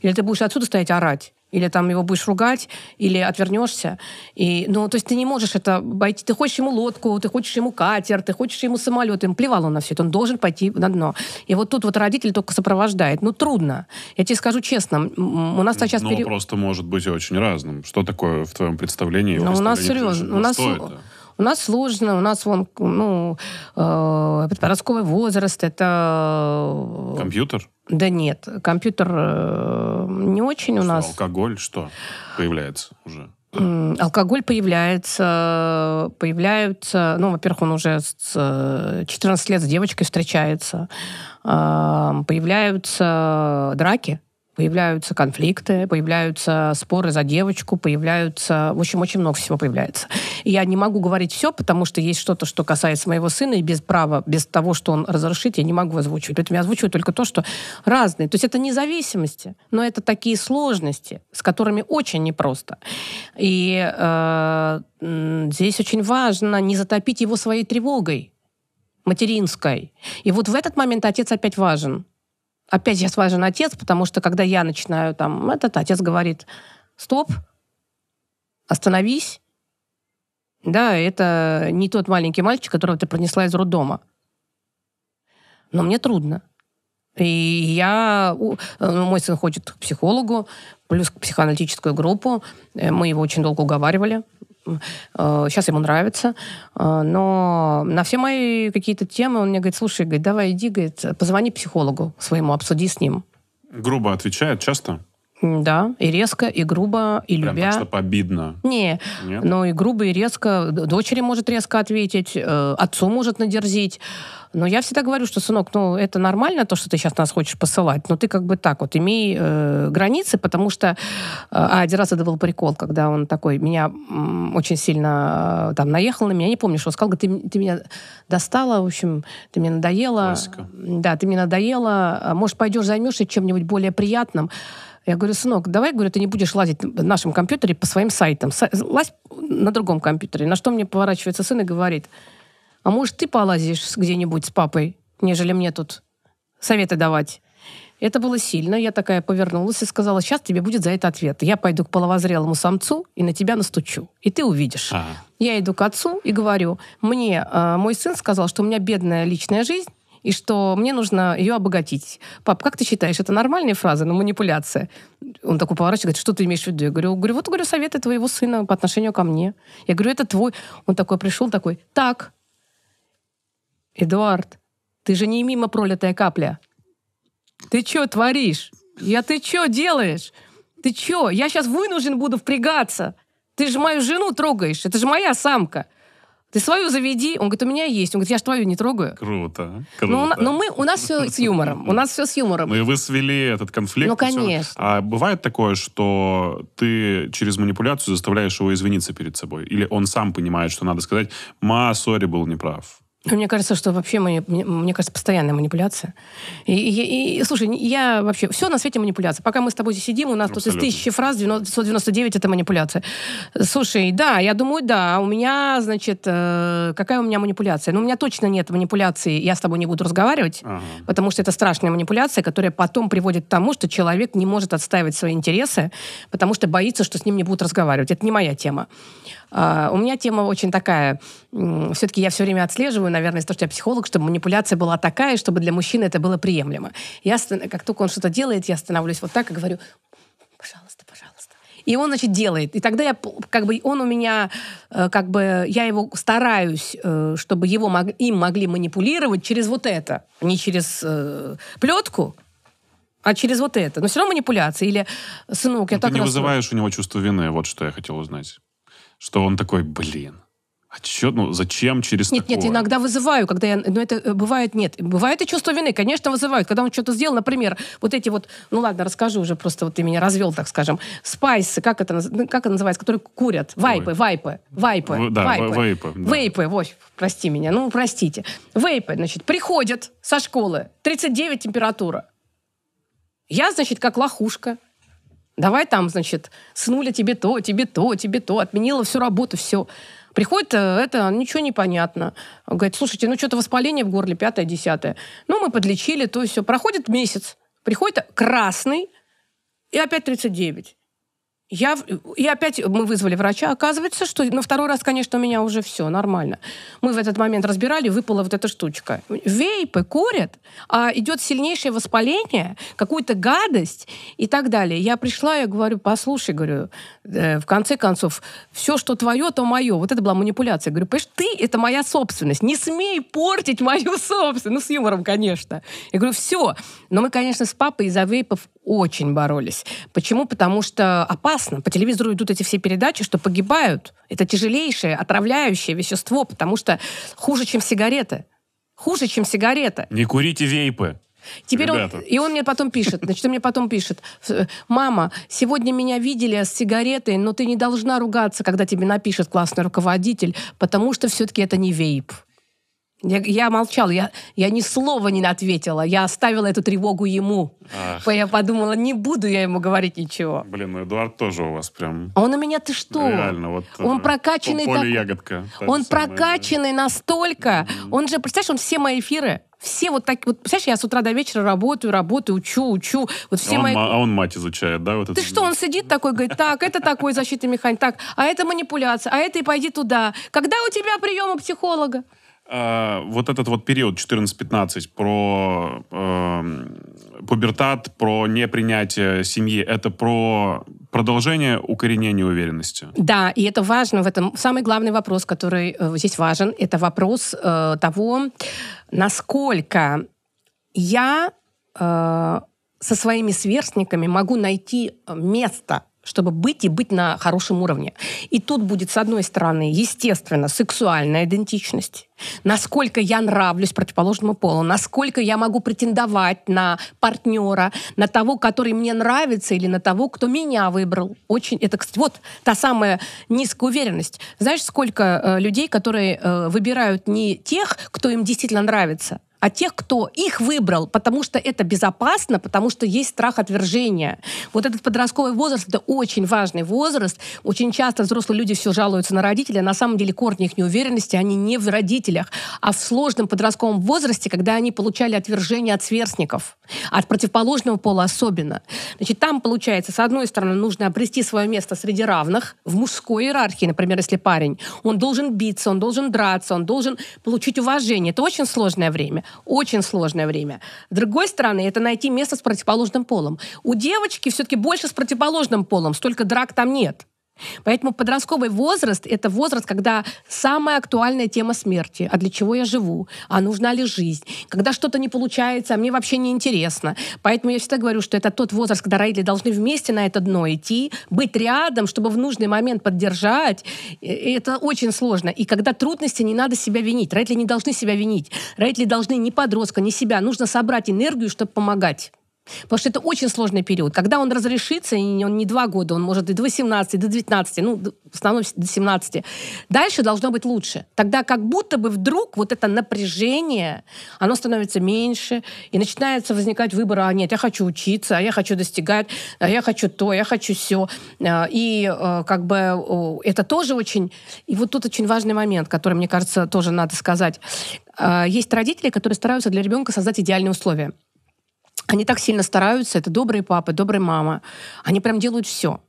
Или ты будешь отсюда стоять орать? Или там его будешь ругать, или отвернешься. И, ну, то есть ты не можешь это обойти. Ты хочешь ему лодку, ты хочешь ему катер, ты хочешь ему самолет. Им плевал он на все это. Он должен пойти на дно. И вот тут вот родитель только сопровождает. Ну, трудно. Я тебе скажу честно, у нас сейчас... Ну, пере... просто может быть очень разным. Что такое в твоем представлении? Ну, у нас серьезно. У нас, это? У нас сложно, у нас вон, ну, э, подростковый возраст, это... Э, компьютер? Да нет, компьютер э, не очень что, у нас. Алкоголь что появляется уже? Алкоголь появляется, появляются, ну, во-первых, он уже с 14 лет с девочкой встречается, появляются драки, появляются конфликты, появляются споры за девочку, появляются... В общем, очень много всего появляется. И я не могу говорить все, потому что есть что-то, что касается моего сына, и без права, без того, что он разрешит, я не могу озвучивать. Поэтому я озвучиваю только то, что разные. То есть это независимости, но это такие сложности, с которыми очень непросто. И э, здесь очень важно не затопить его своей тревогой материнской. И вот в этот момент отец опять важен опять сейчас важен отец, потому что когда я начинаю там, этот отец говорит, стоп, остановись, да, это не тот маленький мальчик, которого ты пронесла из роддома. Но мне трудно. И я... Э, мой сын ходит к психологу, плюс к психоаналитическую группу. Э, мы его очень долго уговаривали. Сейчас э, ему нравится. Э, но на все мои какие-то темы он мне говорит, слушай, говорит, давай иди, говорит, позвони психологу своему, обсуди с ним. Грубо отвечает часто? Да, и резко, и грубо, и Прям любя. Прям так, чтобы обидно. Не, Нет? но и грубо, и резко. Дочери может резко ответить, э, отцу может надерзить. Но я всегда говорю, что, сынок, ну, это нормально, то, что ты сейчас нас хочешь посылать, но ты как бы так вот, имей э, границы, потому что... Э, а, один раз это был прикол, когда он такой меня м, очень сильно э, там наехал на меня, не помню, что сказал, говорит, ты, ты меня достала, в общем, ты мне надоела. Классика. Да, ты мне надоела, а, может, пойдешь займешься чем-нибудь более приятным. Я говорю, сынок, давай, говорю, ты не будешь лазить в нашем компьютере по своим сайтам. Лазь на другом компьютере. На что мне поворачивается сын и говорит, а может, ты полазишь где-нибудь с папой, нежели мне тут советы давать? Это было сильно. Я такая повернулась и сказала, сейчас тебе будет за это ответ. Я пойду к половозрелому самцу и на тебя настучу. И ты увидишь. Ага. Я иду к отцу и говорю, мне э, мой сын сказал, что у меня бедная личная жизнь, и что мне нужно ее обогатить. Пап, как ты считаешь, это нормальная фраза, но манипуляция? Он такой поворачивает, говорит, что ты имеешь в виду? Я говорю, говорю, вот, говорю, советы твоего сына по отношению ко мне. Я говорю, это твой. Он такой пришел, такой, так, Эдуард, ты же не мимо пролитая капля. Ты чё творишь? Я ты чё делаешь? Ты чё? Я сейчас вынужден буду впрягаться. Ты же мою жену трогаешь, это же моя самка. Ты свою заведи. Он говорит, у меня есть. Он говорит, я же твою не трогаю. Круто. Ну, круто. Но, ну, но мы, у нас все с юмором. У нас все с юмором. Ну и вы свели этот конфликт. Ну, конечно. А бывает такое, что ты через манипуляцию заставляешь его извиниться перед собой? Или он сам понимает, что надо сказать, ма, сори, был неправ. Мне кажется, что вообще мне, мне кажется, постоянная манипуляция. И, и, и слушай, я вообще все на свете манипуляция. Пока мы с тобой здесь сидим, у нас Абсолютно. тут из тысячи фраз 999 это манипуляция. Слушай, да, я думаю, да, у меня, значит, э, какая у меня манипуляция? Ну, у меня точно нет манипуляции, я с тобой не буду разговаривать, ага. потому что это страшная манипуляция, которая потом приводит к тому, что человек не может отстаивать свои интересы, потому что боится, что с ним не будут разговаривать. Это не моя тема. А, у меня тема очень такая. Все-таки я все время отслеживаю наверное, из того, что я психолог, чтобы манипуляция была такая, чтобы для мужчины это было приемлемо. Я, как только он что-то делает, я становлюсь вот так и говорю, пожалуйста, пожалуйста. И он, значит, делает. И тогда я, как бы, он у меня, э, как бы, я его стараюсь, э, чтобы его, им могли манипулировать через вот это, не через э, плетку, а через вот это. Но все равно манипуляция. Или, сынок, я Но ну, так... Ты не расстроен. вызываешь у него чувство вины, вот что я хотел узнать. Что он такой, блин, а ну, зачем через Нет, такое? нет, иногда вызываю, когда я... Ну, это э, бывает, нет. Бывает и чувство вины, конечно, вызывают. Когда он что-то сделал, например, вот эти вот... Ну, ладно, расскажу уже, просто вот ты меня развел, так скажем. Спайсы, как это, ну, как это называется, которые курят? Вайпы, Ой. вайпы, вайпы, В, да, вайпы. Вайпы. да. вейпы, вот, прости меня, ну, простите. Вейпы, значит, приходят со школы, 39 температура. Я, значит, как лохушка, Давай там, значит, снули тебе то, тебе то, тебе то, отменила всю работу, все. Приходит э, это, ничего не понятно. Говорит, слушайте, ну что-то воспаление в горле, пятое, десятое. Ну, мы подлечили, то все. Проходит месяц, приходит красный, и опять 39. Я, и опять мы вызвали врача. Оказывается, что на второй раз, конечно, у меня уже все нормально. Мы в этот момент разбирали, выпала вот эта штучка. Вейпы курят, а идет сильнейшее воспаление, какую-то гадость и так далее. Я пришла, я говорю, послушай, говорю, э, в конце концов, все, что твое, то мое. Вот это была манипуляция. говорю, понимаешь, ты — это моя собственность. Не смей портить мою (laughs) собственность. Ну, с юмором, конечно. Я говорю, все. Но мы, конечно, с папой из-за вейпов очень боролись. Почему? Потому что опасно. По телевизору идут эти все передачи, что погибают. Это тяжелейшее отравляющее вещество, потому что хуже, чем сигареты. Хуже, чем сигарета. Не курите вейпы. Теперь он, и он мне потом пишет, значит, он мне потом пишет, мама, сегодня меня видели с сигаретой, но ты не должна ругаться, когда тебе напишет классный руководитель, потому что все-таки это не вейп. Я, я молчал, я, я ни слова не ответила. Я оставила эту тревогу ему. Ах. Я подумала, не буду я ему говорить ничего. Блин, ну Эдуард тоже у вас прям... А он у меня, ты что? Реально, вот... Э, он прокачанный... Поле так... ягодка. Так он самая, прокачанный настолько... mm Он же, представляешь, он все мои эфиры все вот так, вот, представляешь, я с утра до вечера работаю, работаю, учу, учу. Вот все он, мои... А он мать изучает, да? Вот Ты это... что, он сидит такой, говорит, так, это такой защитный механизм, так, а это манипуляция, а это и пойди туда. Когда у тебя прием у психолога? Э, вот этот вот период 14-15 про э, пубертат, про непринятие семьи, это про продолжение укоренения уверенности. Да, и это важно в этом. Самый главный вопрос, который э, здесь важен, это вопрос э, того, насколько я э, со своими сверстниками могу найти место чтобы быть и быть на хорошем уровне. И тут будет, с одной стороны, естественно, сексуальная идентичность, насколько я нравлюсь противоположному полу, насколько я могу претендовать на партнера, на того, который мне нравится, или на того, кто меня выбрал. Очень это, кстати, вот та самая низкая уверенность. Знаешь, сколько э, людей, которые э, выбирают не тех, кто им действительно нравится, а тех, кто их выбрал, потому что это безопасно, потому что есть страх отвержения. Вот этот подростковый возраст — это очень важный возраст. Очень часто взрослые люди все жалуются на родителей, а на самом деле корни их неуверенности, они не в родителях, а в сложном подростковом возрасте, когда они получали отвержение от сверстников, от противоположного пола особенно. Значит, там, получается, с одной стороны, нужно обрести свое место среди равных, в мужской иерархии, например, если парень, он должен биться, он должен драться, он должен получить уважение. Это очень сложное время. Очень сложное время. С другой стороны, это найти место с противоположным полом. У девочки все-таки больше с противоположным полом, столько драк там нет. Поэтому подростковый возраст — это возраст, когда самая актуальная тема смерти. А для чего я живу? А нужна ли жизнь? Когда что-то не получается, а мне вообще не интересно. Поэтому я всегда говорю, что это тот возраст, когда родители должны вместе на это дно идти, быть рядом, чтобы в нужный момент поддержать. И это очень сложно. И когда трудности, не надо себя винить. Родители не должны себя винить. Родители должны ни подростка, ни себя. Нужно собрать энергию, чтобы помогать. Потому что это очень сложный период. Когда он разрешится, и он не два года, он может и до 18, и до 19, ну, в основном до 17. Дальше должно быть лучше. Тогда как будто бы вдруг вот это напряжение, оно становится меньше, и начинается возникать выбор, а нет, я хочу учиться, а я хочу достигать, а я хочу то, я хочу все. А, и э, как бы это тоже очень... И вот тут очень важный момент, который, мне кажется, тоже надо сказать. А, есть родители, которые стараются для ребенка создать идеальные условия. Они так сильно стараются, это добрые папы, добрые мама. Они прям делают все.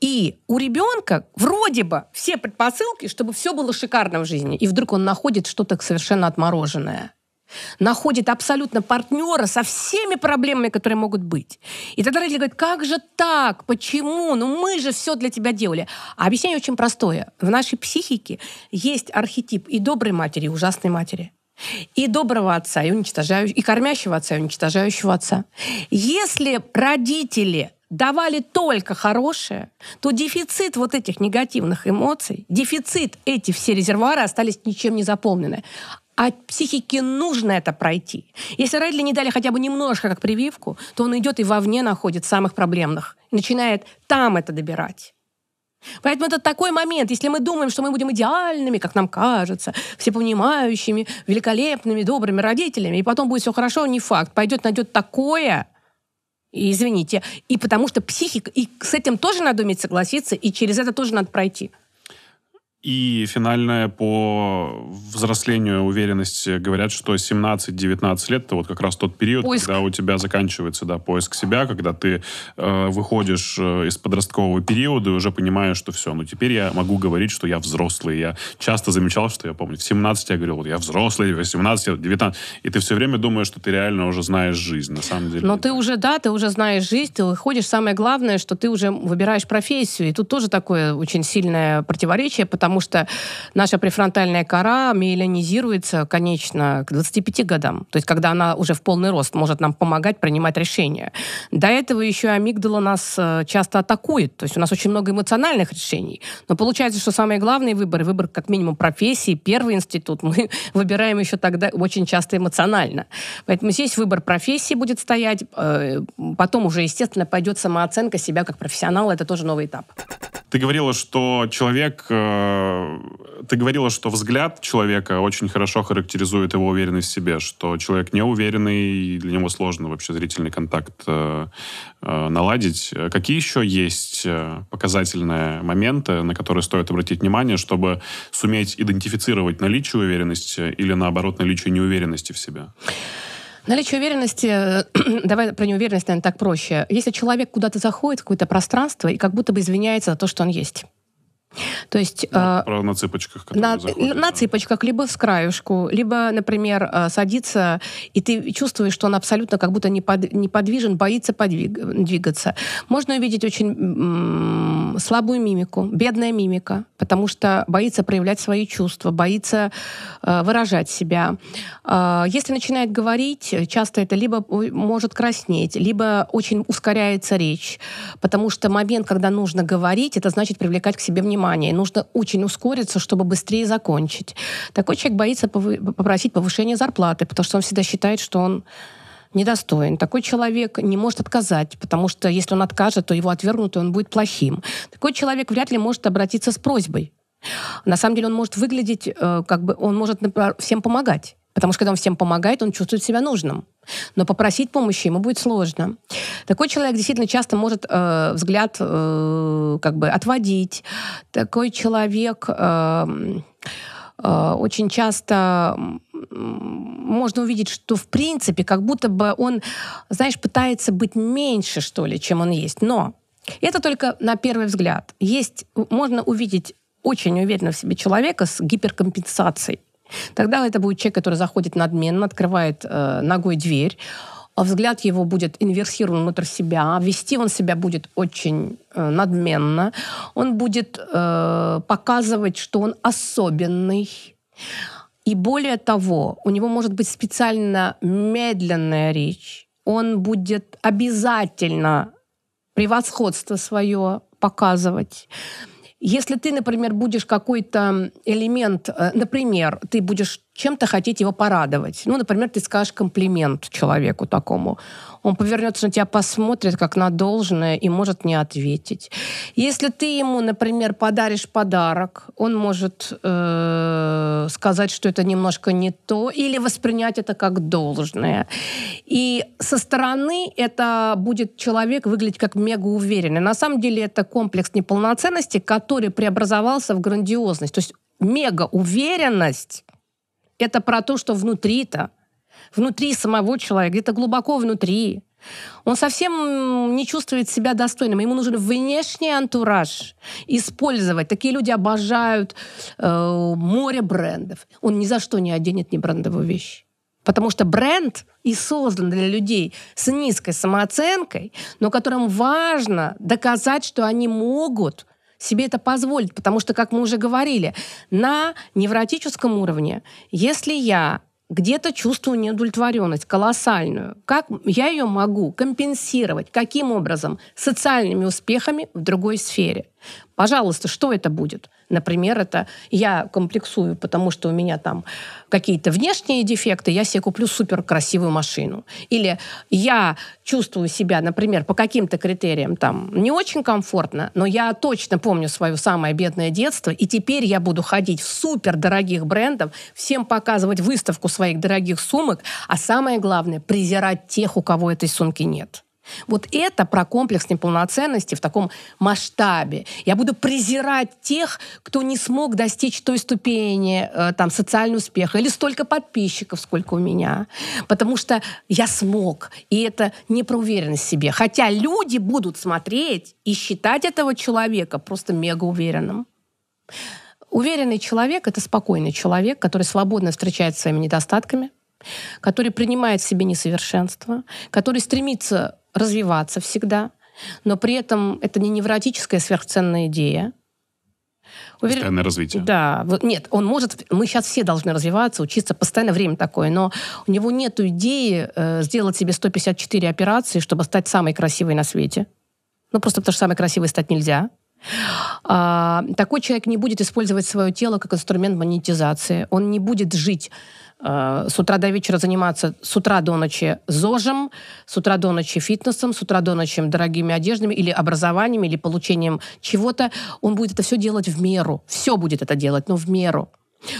И у ребенка вроде бы все предпосылки, чтобы все было шикарно в жизни. И вдруг он находит что-то совершенно отмороженное находит абсолютно партнера со всеми проблемами, которые могут быть. И тогда родители говорят, как же так, почему, ну мы же все для тебя делали. А объяснение очень простое. В нашей психике есть архетип и доброй матери, и ужасной матери и доброго отца, и уничтожающего, и кормящего отца, и уничтожающего отца. Если родители давали только хорошее, то дефицит вот этих негативных эмоций, дефицит эти все резервуары остались ничем не заполнены. А психике нужно это пройти. Если родители не дали хотя бы немножко, как прививку, то он идет и вовне находит самых проблемных. Начинает там это добирать. Поэтому это такой момент. Если мы думаем, что мы будем идеальными, как нам кажется, всепонимающими, великолепными, добрыми родителями, и потом будет все хорошо, не факт. Пойдет, найдет такое, и извините, и потому что психика, и с этим тоже надо уметь согласиться, и через это тоже надо пройти. И финальное по взрослению уверенности говорят, что 17-19 лет это вот как раз тот период, поиск. когда у тебя заканчивается да, поиск себя, когда ты э, выходишь э, из подросткового периода и уже понимаешь, что все, ну теперь я могу говорить, что я взрослый. Я часто замечал, что я помню, в 17 я говорил, вот я взрослый, в 18, 19. И ты все время думаешь, что ты реально уже знаешь жизнь, на самом деле. Но ты уже, да, ты уже знаешь жизнь, ты выходишь. Самое главное, что ты уже выбираешь профессию. И тут тоже такое очень сильное противоречие, потому потому что наша префронтальная кора миелинизируется, конечно, к 25 годам, то есть когда она уже в полный рост может нам помогать принимать решения. До этого еще амигдала нас э, часто атакует, то есть у нас очень много эмоциональных решений, но получается, что самый главный выбор, выбор как минимум профессии, первый институт, мы (laughs) выбираем еще тогда очень часто эмоционально. Поэтому здесь выбор профессии будет стоять, э, потом уже, естественно, пойдет самооценка себя как профессионала, это тоже новый этап. Ты говорила, что человек... Э, ты говорила, что взгляд человека очень хорошо характеризует его уверенность в себе, что человек неуверенный, и для него сложно вообще зрительный контакт э, э, наладить. Какие еще есть э, показательные моменты, на которые стоит обратить внимание, чтобы суметь идентифицировать наличие уверенности или, наоборот, наличие неуверенности в себе? Наличие уверенности, э, (clears throat) давай про неуверенность, наверное, так проще. Если человек куда-то заходит, в какое-то пространство, и как будто бы извиняется за то, что он есть. То есть... Ну, э, на цыпочках. На, заходит, на да. цыпочках, либо с краешку, либо, например, а, садится, и ты чувствуешь, что он абсолютно как будто непод, неподвижен, боится подвиг, двигаться. Можно увидеть очень м- слабую мимику, бедная мимика, потому что боится проявлять свои чувства, боится э, выражать себя. Э, если начинает говорить, часто это либо может краснеть, либо очень ускоряется речь, потому что момент, когда нужно говорить, это значит привлекать к себе внимание внимание, нужно очень ускориться, чтобы быстрее закончить. Такой человек боится попросить повышения зарплаты, потому что он всегда считает, что он недостоин. Такой человек не может отказать, потому что если он откажет, то его отвергнут, и он будет плохим. Такой человек вряд ли может обратиться с просьбой. На самом деле он может выглядеть, э, как бы он может всем помогать. Потому что когда он всем помогает, он чувствует себя нужным. Но попросить помощи ему будет сложно. Такой человек действительно часто может э, взгляд э, как бы отводить. Такой человек э, э, очень часто можно увидеть, что в принципе как будто бы он, знаешь, пытается быть меньше, что ли, чем он есть. Но это только на первый взгляд. Есть, можно увидеть очень уверенно в себе человека с гиперкомпенсацией. Тогда это будет человек, который заходит надменно, открывает э, ногой дверь, взгляд его будет инверсирован внутрь себя, вести он себя будет очень э, надменно, он будет э, показывать, что он особенный. И более того, у него может быть специально медленная речь, он будет обязательно превосходство свое показывать. Если ты, например, будешь какой-то элемент, э, например, ты будешь чем-то хотеть его порадовать. Ну, например, ты скажешь комплимент человеку такому. Он повернется на тебя, посмотрит как на должное и может не ответить. Если ты ему, например, подаришь подарок, он может э, сказать, что это немножко не то, или воспринять это как должное. И со стороны это будет человек выглядеть как мега уверенный. На самом деле это комплекс неполноценности, который преобразовался в грандиозность. То есть мега уверенность это про то, что внутри-то, внутри самого человека, где-то глубоко внутри, он совсем не чувствует себя достойным. Ему нужен внешний антураж использовать. Такие люди обожают э, море брендов. Он ни за что не оденет ни брендовую вещь. Потому что бренд и создан для людей с низкой самооценкой, но которым важно доказать, что они могут себе это позволит, потому что, как мы уже говорили, на невротическом уровне, если я где-то чувствую неудовлетворенность колоссальную. Как я ее могу компенсировать? Каким образом? Социальными успехами в другой сфере. Пожалуйста, что это будет? Например, это я комплексую, потому что у меня там какие-то внешние дефекты, я себе куплю супер красивую машину. Или я чувствую себя, например, по каким-то критериям там не очень комфортно, но я точно помню свое самое бедное детство, и теперь я буду ходить в супер дорогих брендов, всем показывать выставку своих дорогих сумок, а самое главное, презирать тех, у кого этой сумки нет. Вот это про комплекс неполноценности в таком масштабе. Я буду презирать тех, кто не смог достичь той ступени э, там, социального успеха или столько подписчиков, сколько у меня. Потому что я смог. И это не про уверенность в себе. Хотя люди будут смотреть и считать этого человека просто мега уверенным. Уверенный человек — это спокойный человек, который свободно встречает своими недостатками, который принимает в себе несовершенство, который стремится развиваться всегда, но при этом это не невротическая сверхценная идея. Уверен... Постоянное развитие. Да. Нет, он может... Мы сейчас все должны развиваться, учиться. Постоянно время такое. Но у него нет идеи э, сделать себе 154 операции, чтобы стать самой красивой на свете. Ну, просто потому что самой красивой стать нельзя. А, такой человек не будет использовать свое тело как инструмент монетизации. Он не будет жить Э, с утра до вечера заниматься с утра до ночи ЗОЖем, с утра до ночи фитнесом, с утра до ночи дорогими одеждами или образованием, или получением чего-то, он будет это все делать в меру. Все будет это делать, но в меру.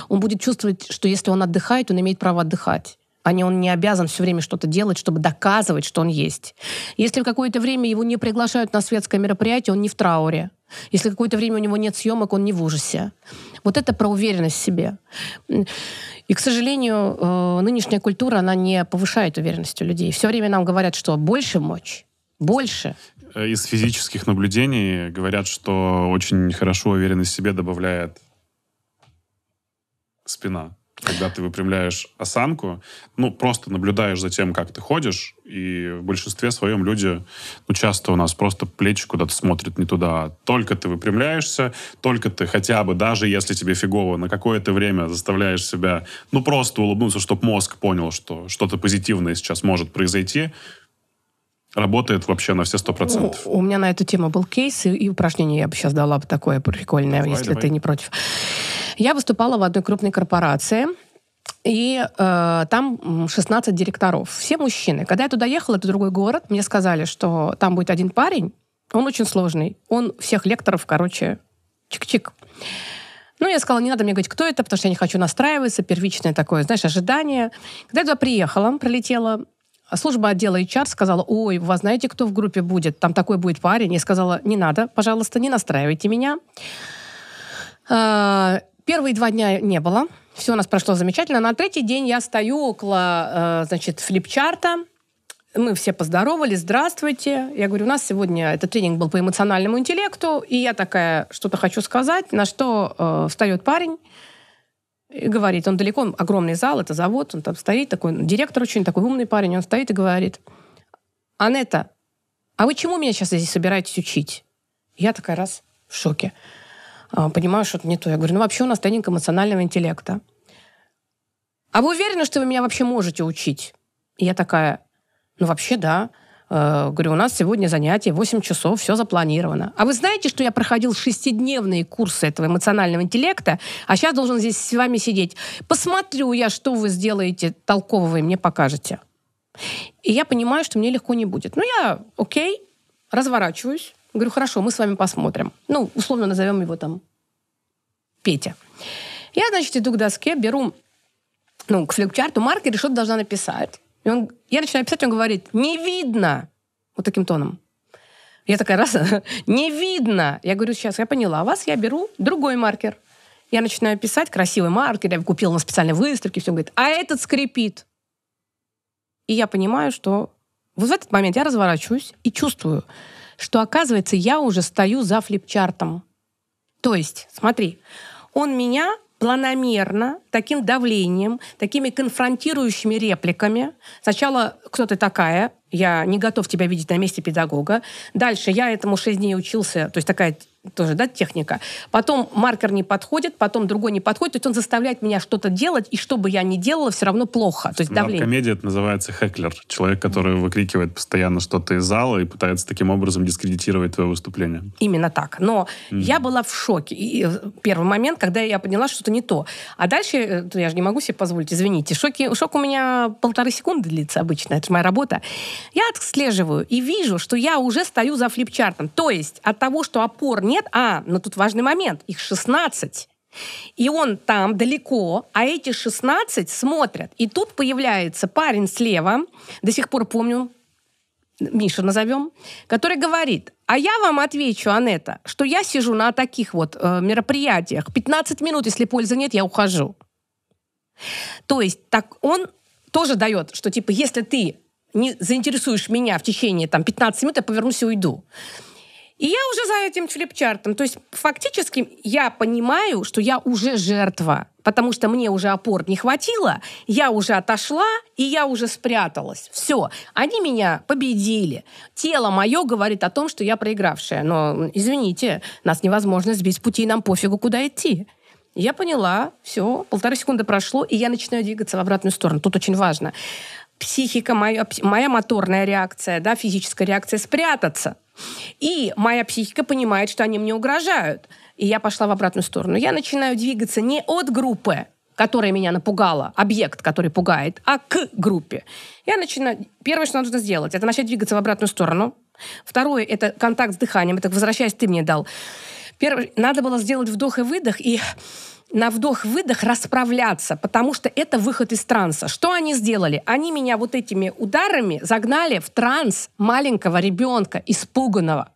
Он будет чувствовать, что если он отдыхает, он имеет право отдыхать а не он не обязан все время что-то делать, чтобы доказывать, что он есть. Если в какое-то время его не приглашают на светское мероприятие, он не в трауре. Если какое-то время у него нет съемок, он не в ужасе. Вот это про уверенность в себе. И, к сожалению, э, нынешняя культура, она не повышает уверенность у людей. Все время нам говорят, что больше мочь, больше. Э, из физических наблюдений говорят, что очень хорошо уверенность в себе добавляет спина когда ты выпрямляешь осанку, ну, просто наблюдаешь за тем, как ты ходишь, и в большинстве своем люди, ну, часто у нас просто плечи куда-то смотрят не туда. А только ты выпрямляешься, только ты хотя бы, даже если тебе фигово, на какое-то время заставляешь себя, ну, просто улыбнуться, чтобы мозг понял, что что-то позитивное сейчас может произойти, работает вообще на все сто процентов. У меня на эту тему был кейс, и, и упражнение я бы сейчас дала бы такое прикольное, давай, если давай. ты не против. Я выступала в одной крупной корпорации, и э, там 16 директоров, все мужчины. Когда я туда ехала, это другой город, мне сказали, что там будет один парень, он очень сложный, он всех лекторов, короче, чик-чик. Ну, я сказала, не надо мне говорить, кто это, потому что я не хочу настраиваться, первичное такое, знаешь, ожидание. Когда я туда приехала, прилетела, а служба отдела HR сказала, ой, вы знаете, кто в группе будет, там такой будет парень. Я сказала, не надо, пожалуйста, не настраивайте меня. А, первые два дня не было. Все у нас прошло замечательно. На третий день я стою около, э, значит, флипчарта. Мы все поздоровались, здравствуйте. Я говорю, у нас сегодня этот тренинг был по эмоциональному интеллекту, и я такая что-то хочу сказать, на что э, встает парень и говорит. Он далеко, он огромный зал, это завод, он там стоит такой, ну, директор очень такой умный парень, он стоит и говорит, Анетта, а вы чему меня сейчас здесь собираетесь учить? Я такая раз в шоке. А, понимаю, что это не то. Я говорю, ну вообще у нас тренинг эмоционального интеллекта. А вы уверены, что вы меня вообще можете учить? И я такая, ну вообще да. Э, говорю, у нас сегодня занятие 8 часов, все запланировано. А вы знаете, что я проходил шестидневные курсы этого эмоционального интеллекта, а сейчас должен здесь с вами сидеть. Посмотрю я, что вы сделаете толкового и мне покажете. И я понимаю, что мне легко не будет. Ну, я, окей, разворачиваюсь. Говорю, хорошо, мы с вами посмотрим. Ну, условно назовем его там Петя. Я, значит, иду к доске, беру ну, к флипчарту маркер и что-то должна написать. И он, я начинаю писать, он говорит, не видно. Вот таким тоном. Я такая, раз, (laughs) не видно. Я говорю, сейчас, я поняла а вас, я беру другой маркер. Я начинаю писать, красивый маркер, я купила на специальной выставке, все, говорит, а этот скрипит. И я понимаю, что вот в этот момент я разворачиваюсь и чувствую, что, оказывается, я уже стою за флипчартом. То есть, смотри, он меня планомерно, таким давлением, такими конфронтирующими репликами. Сначала «Кто ты такая?» «Я не готов тебя видеть на месте педагога». Дальше «Я этому шесть дней учился». То есть такая тоже, да, техника. Потом маркер не подходит, потом другой не подходит, то есть он заставляет меня что-то делать, и что бы я ни делала, все равно плохо. То есть давление. В это называется хеклер. Человек, который выкрикивает постоянно что-то из зала и пытается таким образом дискредитировать твое выступление. Именно так. Но mm-hmm. я была в шоке. И э, первый момент, когда я поняла, что-то не то. А дальше, э, я же не могу себе позволить, извините, шоки, шок у меня полторы секунды длится обычно, это же моя работа. Я отслеживаю и вижу, что я уже стою за флипчартом. То есть от того, что опор не нет? А, но тут важный момент. Их 16. И он там далеко, а эти 16 смотрят. И тут появляется парень слева, до сих пор помню, Миша назовем, который говорит, а я вам отвечу, Анетта, что я сижу на таких вот э, мероприятиях. 15 минут, если пользы нет, я ухожу. То есть так он тоже дает, что типа, если ты не заинтересуешь меня в течение там, 15 минут, я повернусь и уйду. И я уже за этим флипчартом. То есть фактически я понимаю, что я уже жертва, потому что мне уже опор не хватило, я уже отошла, и я уже спряталась. Все, они меня победили. Тело мое говорит о том, что я проигравшая. Но, извините, нас невозможно сбить с пути, нам пофигу, куда идти. Я поняла, все, полторы секунды прошло, и я начинаю двигаться в обратную сторону. Тут очень важно. Психика, моя, моя моторная реакция, да, физическая реакция спрятаться и моя психика понимает, что они мне угрожают. И я пошла в обратную сторону. Я начинаю двигаться не от группы, которая меня напугала, объект, который пугает, а к группе. Я начинаю... Первое, что нужно сделать, это начать двигаться в обратную сторону. Второе, это контакт с дыханием. Это возвращаясь, ты мне дал. Первое, надо было сделать вдох и выдох, и на вдох-выдох расправляться, потому что это выход из транса. Что они сделали? Они меня вот этими ударами загнали в транс маленького ребенка, испуганного.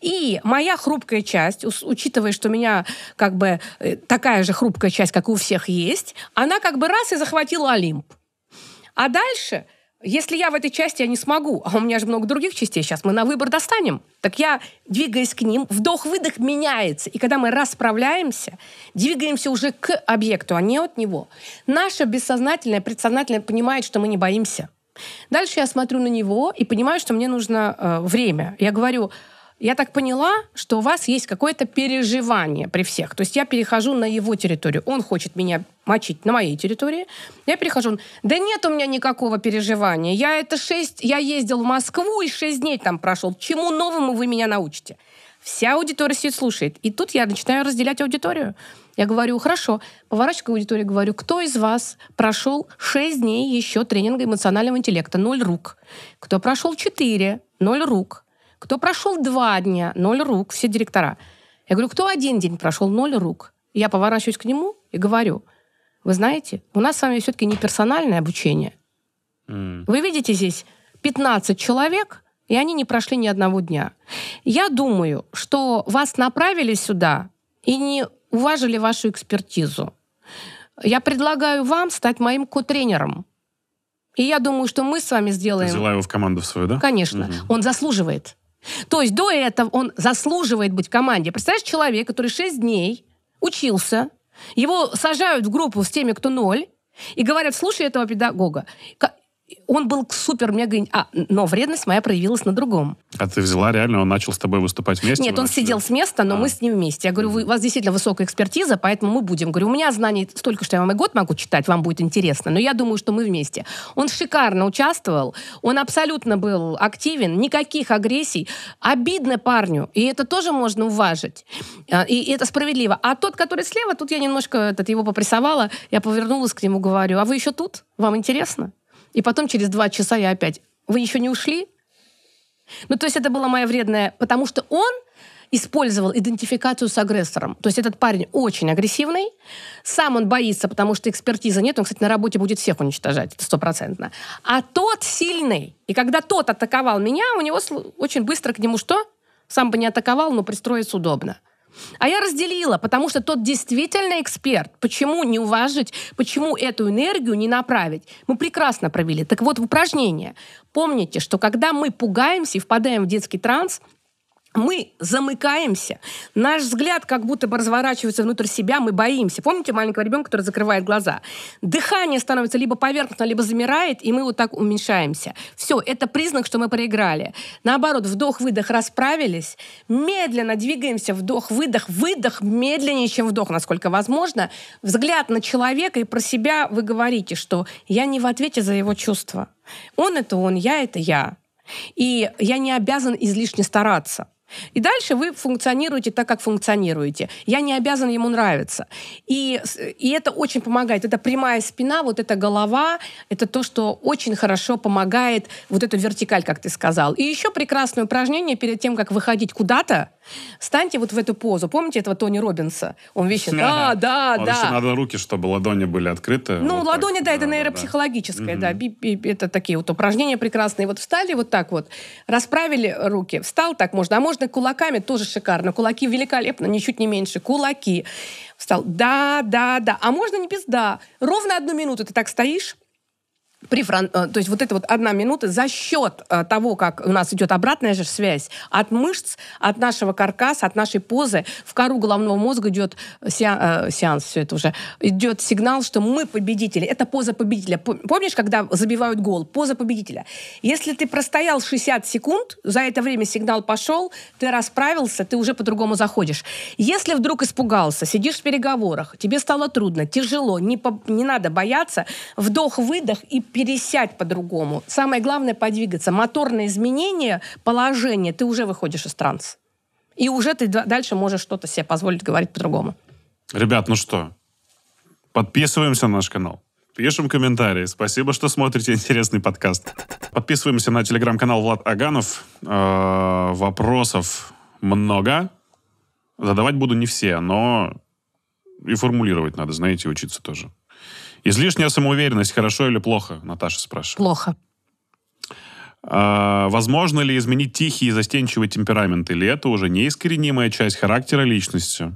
И моя хрупкая часть, учитывая, что у меня как бы э, такая же хрупкая часть, как у всех есть, она как бы раз и захватила Олимп. А дальше если я в этой части, я не смогу, а у меня же много других частей сейчас, мы на выбор достанем. Так я, двигаясь к ним, вдох-выдох меняется. И когда мы расправляемся, двигаемся уже к объекту, а не от него, наше бессознательное, предсознательное понимает, что мы не боимся. Дальше я смотрю на него и понимаю, что мне нужно э, время. Я говорю, я так поняла, что у вас есть какое-то переживание при всех. То есть я перехожу на его территорию. Он хочет меня мочить на моей территории. Я перехожу. Да нет у меня никакого переживания. Я это шесть... Я ездил в Москву и шесть дней там прошел. Чему новому вы меня научите? Вся аудитория сидит, слушает. И тут я начинаю разделять аудиторию. Я говорю, хорошо, поворачиваю к аудитории, говорю, кто из вас прошел 6 дней еще тренинга эмоционального интеллекта? Ноль рук. Кто прошел 4? Ноль рук. Кто прошел два дня, ноль рук, все директора. Я говорю, кто один день прошел, ноль рук. я поворачиваюсь к нему и говорю, вы знаете, у нас с вами все-таки не персональное обучение. Mm. Вы видите здесь 15 человек, и они не прошли ни одного дня. Я думаю, что вас направили сюда и не уважили вашу экспертизу. Я предлагаю вам стать моим ко-тренером. И я думаю, что мы с вами сделаем... Ты взяла его в команду свою, да? Конечно. Угу. Он заслуживает. То есть до этого он заслуживает быть в команде. Представляешь, человек, который 6 дней учился, его сажают в группу с теми, кто ноль, и говорят, слушай этого педагога он был супер-мега... А, но вредность моя проявилась на другом. А ты взяла реально, он начал с тобой выступать вместе? Нет, он сидел с места, но а. мы с ним вместе. Я говорю, вы, у вас действительно высокая экспертиза, поэтому мы будем. Говорю, у меня знаний столько, что я вам и год могу читать, вам будет интересно, но я думаю, что мы вместе. Он шикарно участвовал, он абсолютно был активен, никаких агрессий. Обидно парню, и это тоже можно уважить. А, и это справедливо. А тот, который слева, тут я немножко этот, его попрессовала, я повернулась к нему, говорю, а вы еще тут? Вам интересно? И потом через два часа я опять. Вы еще не ушли? Ну, то есть это была моя вредная... Потому что он использовал идентификацию с агрессором. То есть этот парень очень агрессивный, сам он боится, потому что экспертизы нет, он, кстати, на работе будет всех уничтожать, это стопроцентно. А тот сильный, и когда тот атаковал меня, у него очень быстро к нему что? Сам бы не атаковал, но пристроиться удобно. А я разделила, потому что тот действительно эксперт. Почему не уважить, почему эту энергию не направить? Мы прекрасно провели. Так вот, упражнение. Помните, что когда мы пугаемся и впадаем в детский транс – мы замыкаемся, наш взгляд как будто бы разворачивается внутрь себя, мы боимся. Помните маленького ребенка, который закрывает глаза? Дыхание становится либо поверхностно, либо замирает, и мы вот так уменьшаемся. Все, это признак, что мы проиграли. Наоборот, вдох-выдох расправились, медленно двигаемся, вдох-выдох, выдох медленнее, чем вдох, насколько возможно. Взгляд на человека и про себя вы говорите, что я не в ответе за его чувства. Он это он, я это я. И я не обязан излишне стараться. И дальше вы функционируете так, как функционируете. Я не обязан ему нравиться. И, и это очень помогает. Это прямая спина, вот эта голова, это то, что очень хорошо помогает вот эту вертикаль, как ты сказал. И еще прекрасное упражнение перед тем, как выходить куда-то, Станьте вот в эту позу. Помните этого Тони Робинса? Он вещи (laughs) да, да, да. надо руки, чтобы ладони были открыты. Ну, ладони, да, это да, нейропсихологическое, да. да. Это такие вот упражнения прекрасные. Вот встали вот так вот, расправили руки, встал так можно, а можно Конечно, кулаками тоже шикарно. Кулаки великолепно, ничуть не меньше. Кулаки. Встал. Да, да, да. А можно не пизда? Ровно одну минуту ты так стоишь, при Фран... Э, то есть вот эта вот одна минута за счет э, того, как у нас идет обратная же связь от мышц, от нашего каркаса, от нашей позы, в кору головного мозга идет э, сеанс, сеанс все это уже, идет сигнал, что мы победители. Это поза победителя. Помнишь, когда забивают гол? Поза победителя. Если ты простоял 60 секунд, за это время сигнал пошел, ты расправился, ты уже по-другому заходишь. Если вдруг испугался, сидишь в переговорах, тебе стало трудно, тяжело, не, по... не надо бояться, вдох-выдох и пересядь по-другому. Самое главное — подвигаться. Моторное изменение положение, ты уже выходишь из транса. И уже ты дальше можешь что-то себе позволить говорить по-другому. Ребят, ну что, подписываемся на наш канал. Пишем комментарии. Спасибо, что смотрите интересный подкаст. Подписываемся на телеграм-канал Влад Аганов. Э-э- вопросов много. Задавать буду не все, но и формулировать надо, знаете, учиться тоже. Излишняя самоуверенность хорошо или плохо? Наташа спрашивает. Плохо. А, возможно ли изменить тихий и застенчивый темперамент, или это уже неискоренимая часть характера личности?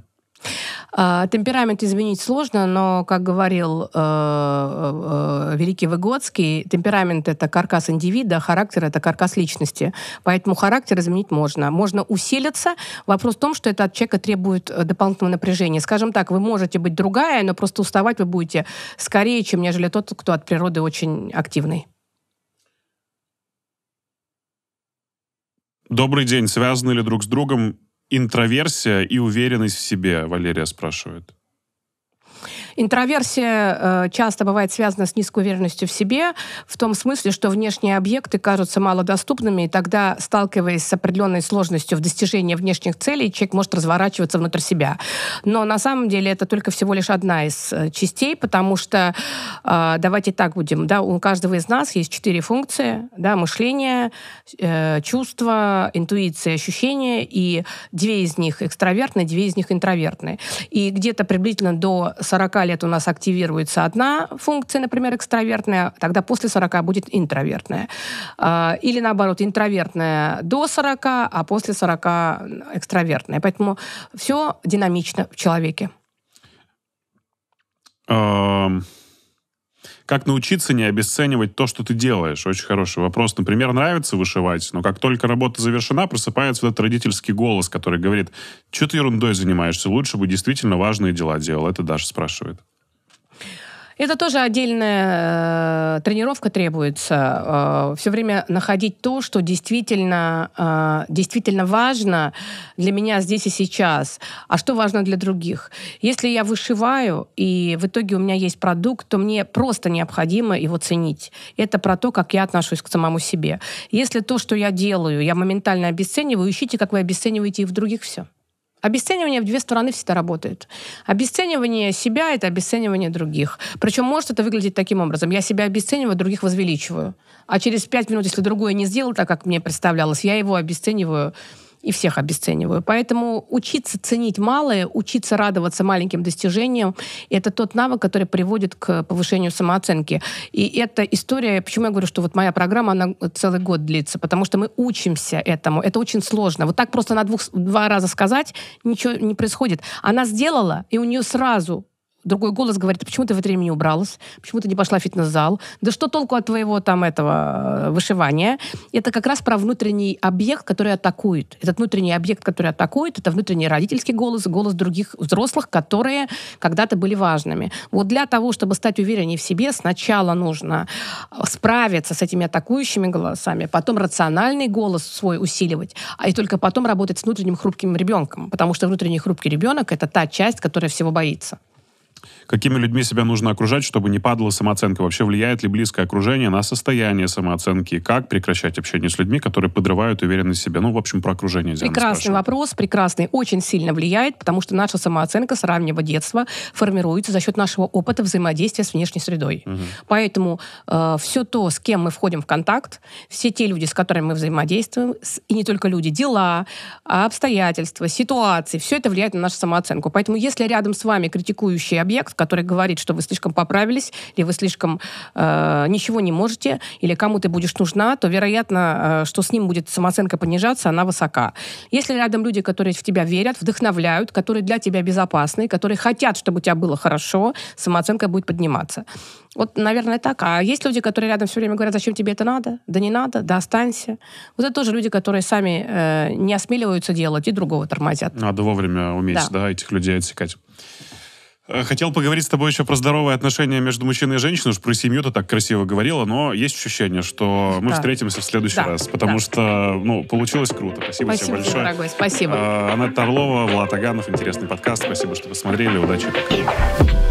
А, темперамент изменить сложно, но, как говорил э, э, э, великий Выгодский, темперамент — это каркас индивида, а характер — это каркас личности. Поэтому характер изменить можно. Можно усилиться. Вопрос в том, что это от человека требует дополнительного напряжения. Скажем так, вы можете быть другая, но просто уставать вы будете скорее, чем нежели тот, кто от природы очень активный. Добрый день. Связаны ли друг с другом Интроверсия и уверенность в себе, Валерия спрашивает. Интроверсия э, часто бывает связана с низкой уверенностью в себе, в том смысле, что внешние объекты кажутся малодоступными, и тогда, сталкиваясь с определенной сложностью в достижении внешних целей, человек может разворачиваться внутрь себя. Но на самом деле это только всего лишь одна из э, частей, потому что э, давайте так будем, да, у каждого из нас есть четыре функции, да, мышление, э, чувство, интуиция, ощущение, и две из них экстравертные, две из них интровертные. И где-то приблизительно до 40 лет у нас активируется одна функция, например, экстравертная, тогда после 40 будет интровертная. А, или наоборот, интровертная до 40, а после 40 экстравертная. Поэтому все динамично в человеке. Как научиться не обесценивать то, что ты делаешь? Очень хороший вопрос. Например, нравится вышивать, но как только работа завершена, просыпается этот родительский голос, который говорит, что ты ерундой занимаешься, лучше бы действительно важные дела делал. Это Даша спрашивает. Это тоже отдельная э, тренировка требуется. Э, все время находить то, что действительно, э, действительно важно для меня здесь и сейчас, а что важно для других. Если я вышиваю, и в итоге у меня есть продукт, то мне просто необходимо его ценить. Это про то, как я отношусь к самому себе. Если то, что я делаю, я моментально обесцениваю, ищите, как вы обесцениваете и в других все. Обесценивание в две стороны всегда работает. Обесценивание себя — это обесценивание других. Причем может это выглядеть таким образом. Я себя обесцениваю, других возвеличиваю. А через пять минут, если другое не сделал так, как мне представлялось, я его обесцениваю и всех обесцениваю. Поэтому учиться ценить малое, учиться радоваться маленьким достижениям, это тот навык, который приводит к повышению самооценки. И эта история, почему я говорю, что вот моя программа, она целый год длится, потому что мы учимся этому. Это очень сложно. Вот так просто на двух, два раза сказать, ничего не происходит. Она сделала, и у нее сразу другой голос говорит, «А почему ты в это время не убралась, почему ты не пошла в фитнес-зал, да что толку от твоего там этого э, вышивания. Это как раз про внутренний объект, который атакует. Этот внутренний объект, который атакует, это внутренний родительский голос, голос других взрослых, которые когда-то были важными. Вот для того, чтобы стать увереннее в себе, сначала нужно э, справиться с этими атакующими голосами, потом рациональный голос свой усиливать, а и только потом работать с внутренним хрупким ребенком, потому что внутренний хрупкий ребенок — это та часть, которая всего боится какими людьми себя нужно окружать, чтобы не падала самооценка, вообще влияет ли близкое окружение на состояние самооценки, как прекращать общение с людьми, которые подрывают уверенность в себе. Ну, в общем, про окружение. прекрасный спрашивает. вопрос, прекрасный. Очень сильно влияет, потому что наша самооценка с раннего детства формируется за счет нашего опыта взаимодействия с внешней средой. Угу. Поэтому э, все то, с кем мы входим в контакт, все те люди, с которыми мы взаимодействуем, и не только люди, дела, обстоятельства, ситуации, все это влияет на нашу самооценку. Поэтому если рядом с вами критикующий объект, который говорит, что вы слишком поправились, или вы слишком э, ничего не можете, или кому ты будешь нужна, то, вероятно, э, что с ним будет самооценка понижаться, она высока. Если рядом люди, которые в тебя верят, вдохновляют, которые для тебя безопасны, которые хотят, чтобы у тебя было хорошо, самооценка будет подниматься. Вот, наверное, так. А есть люди, которые рядом все время говорят, зачем тебе это надо? Да не надо, да останься. Вот это тоже люди, которые сами э, не осмеливаются делать и другого тормозят. Надо вовремя уметь, да, да этих людей отсекать. Э, хотел поговорить с тобой еще про здоровые отношения между мужчиной и женщиной, уж про семью ты так красиво говорила, но есть ощущение, что мы да. встретимся в следующий да. раз, потому да. что, ну, получилось круто. Спасибо, спасибо тебе большое. дорогой, спасибо. Э, Анна Тарлова, Влад Аганов, интересный подкаст. Спасибо, что посмотрели. Удачи. Пока.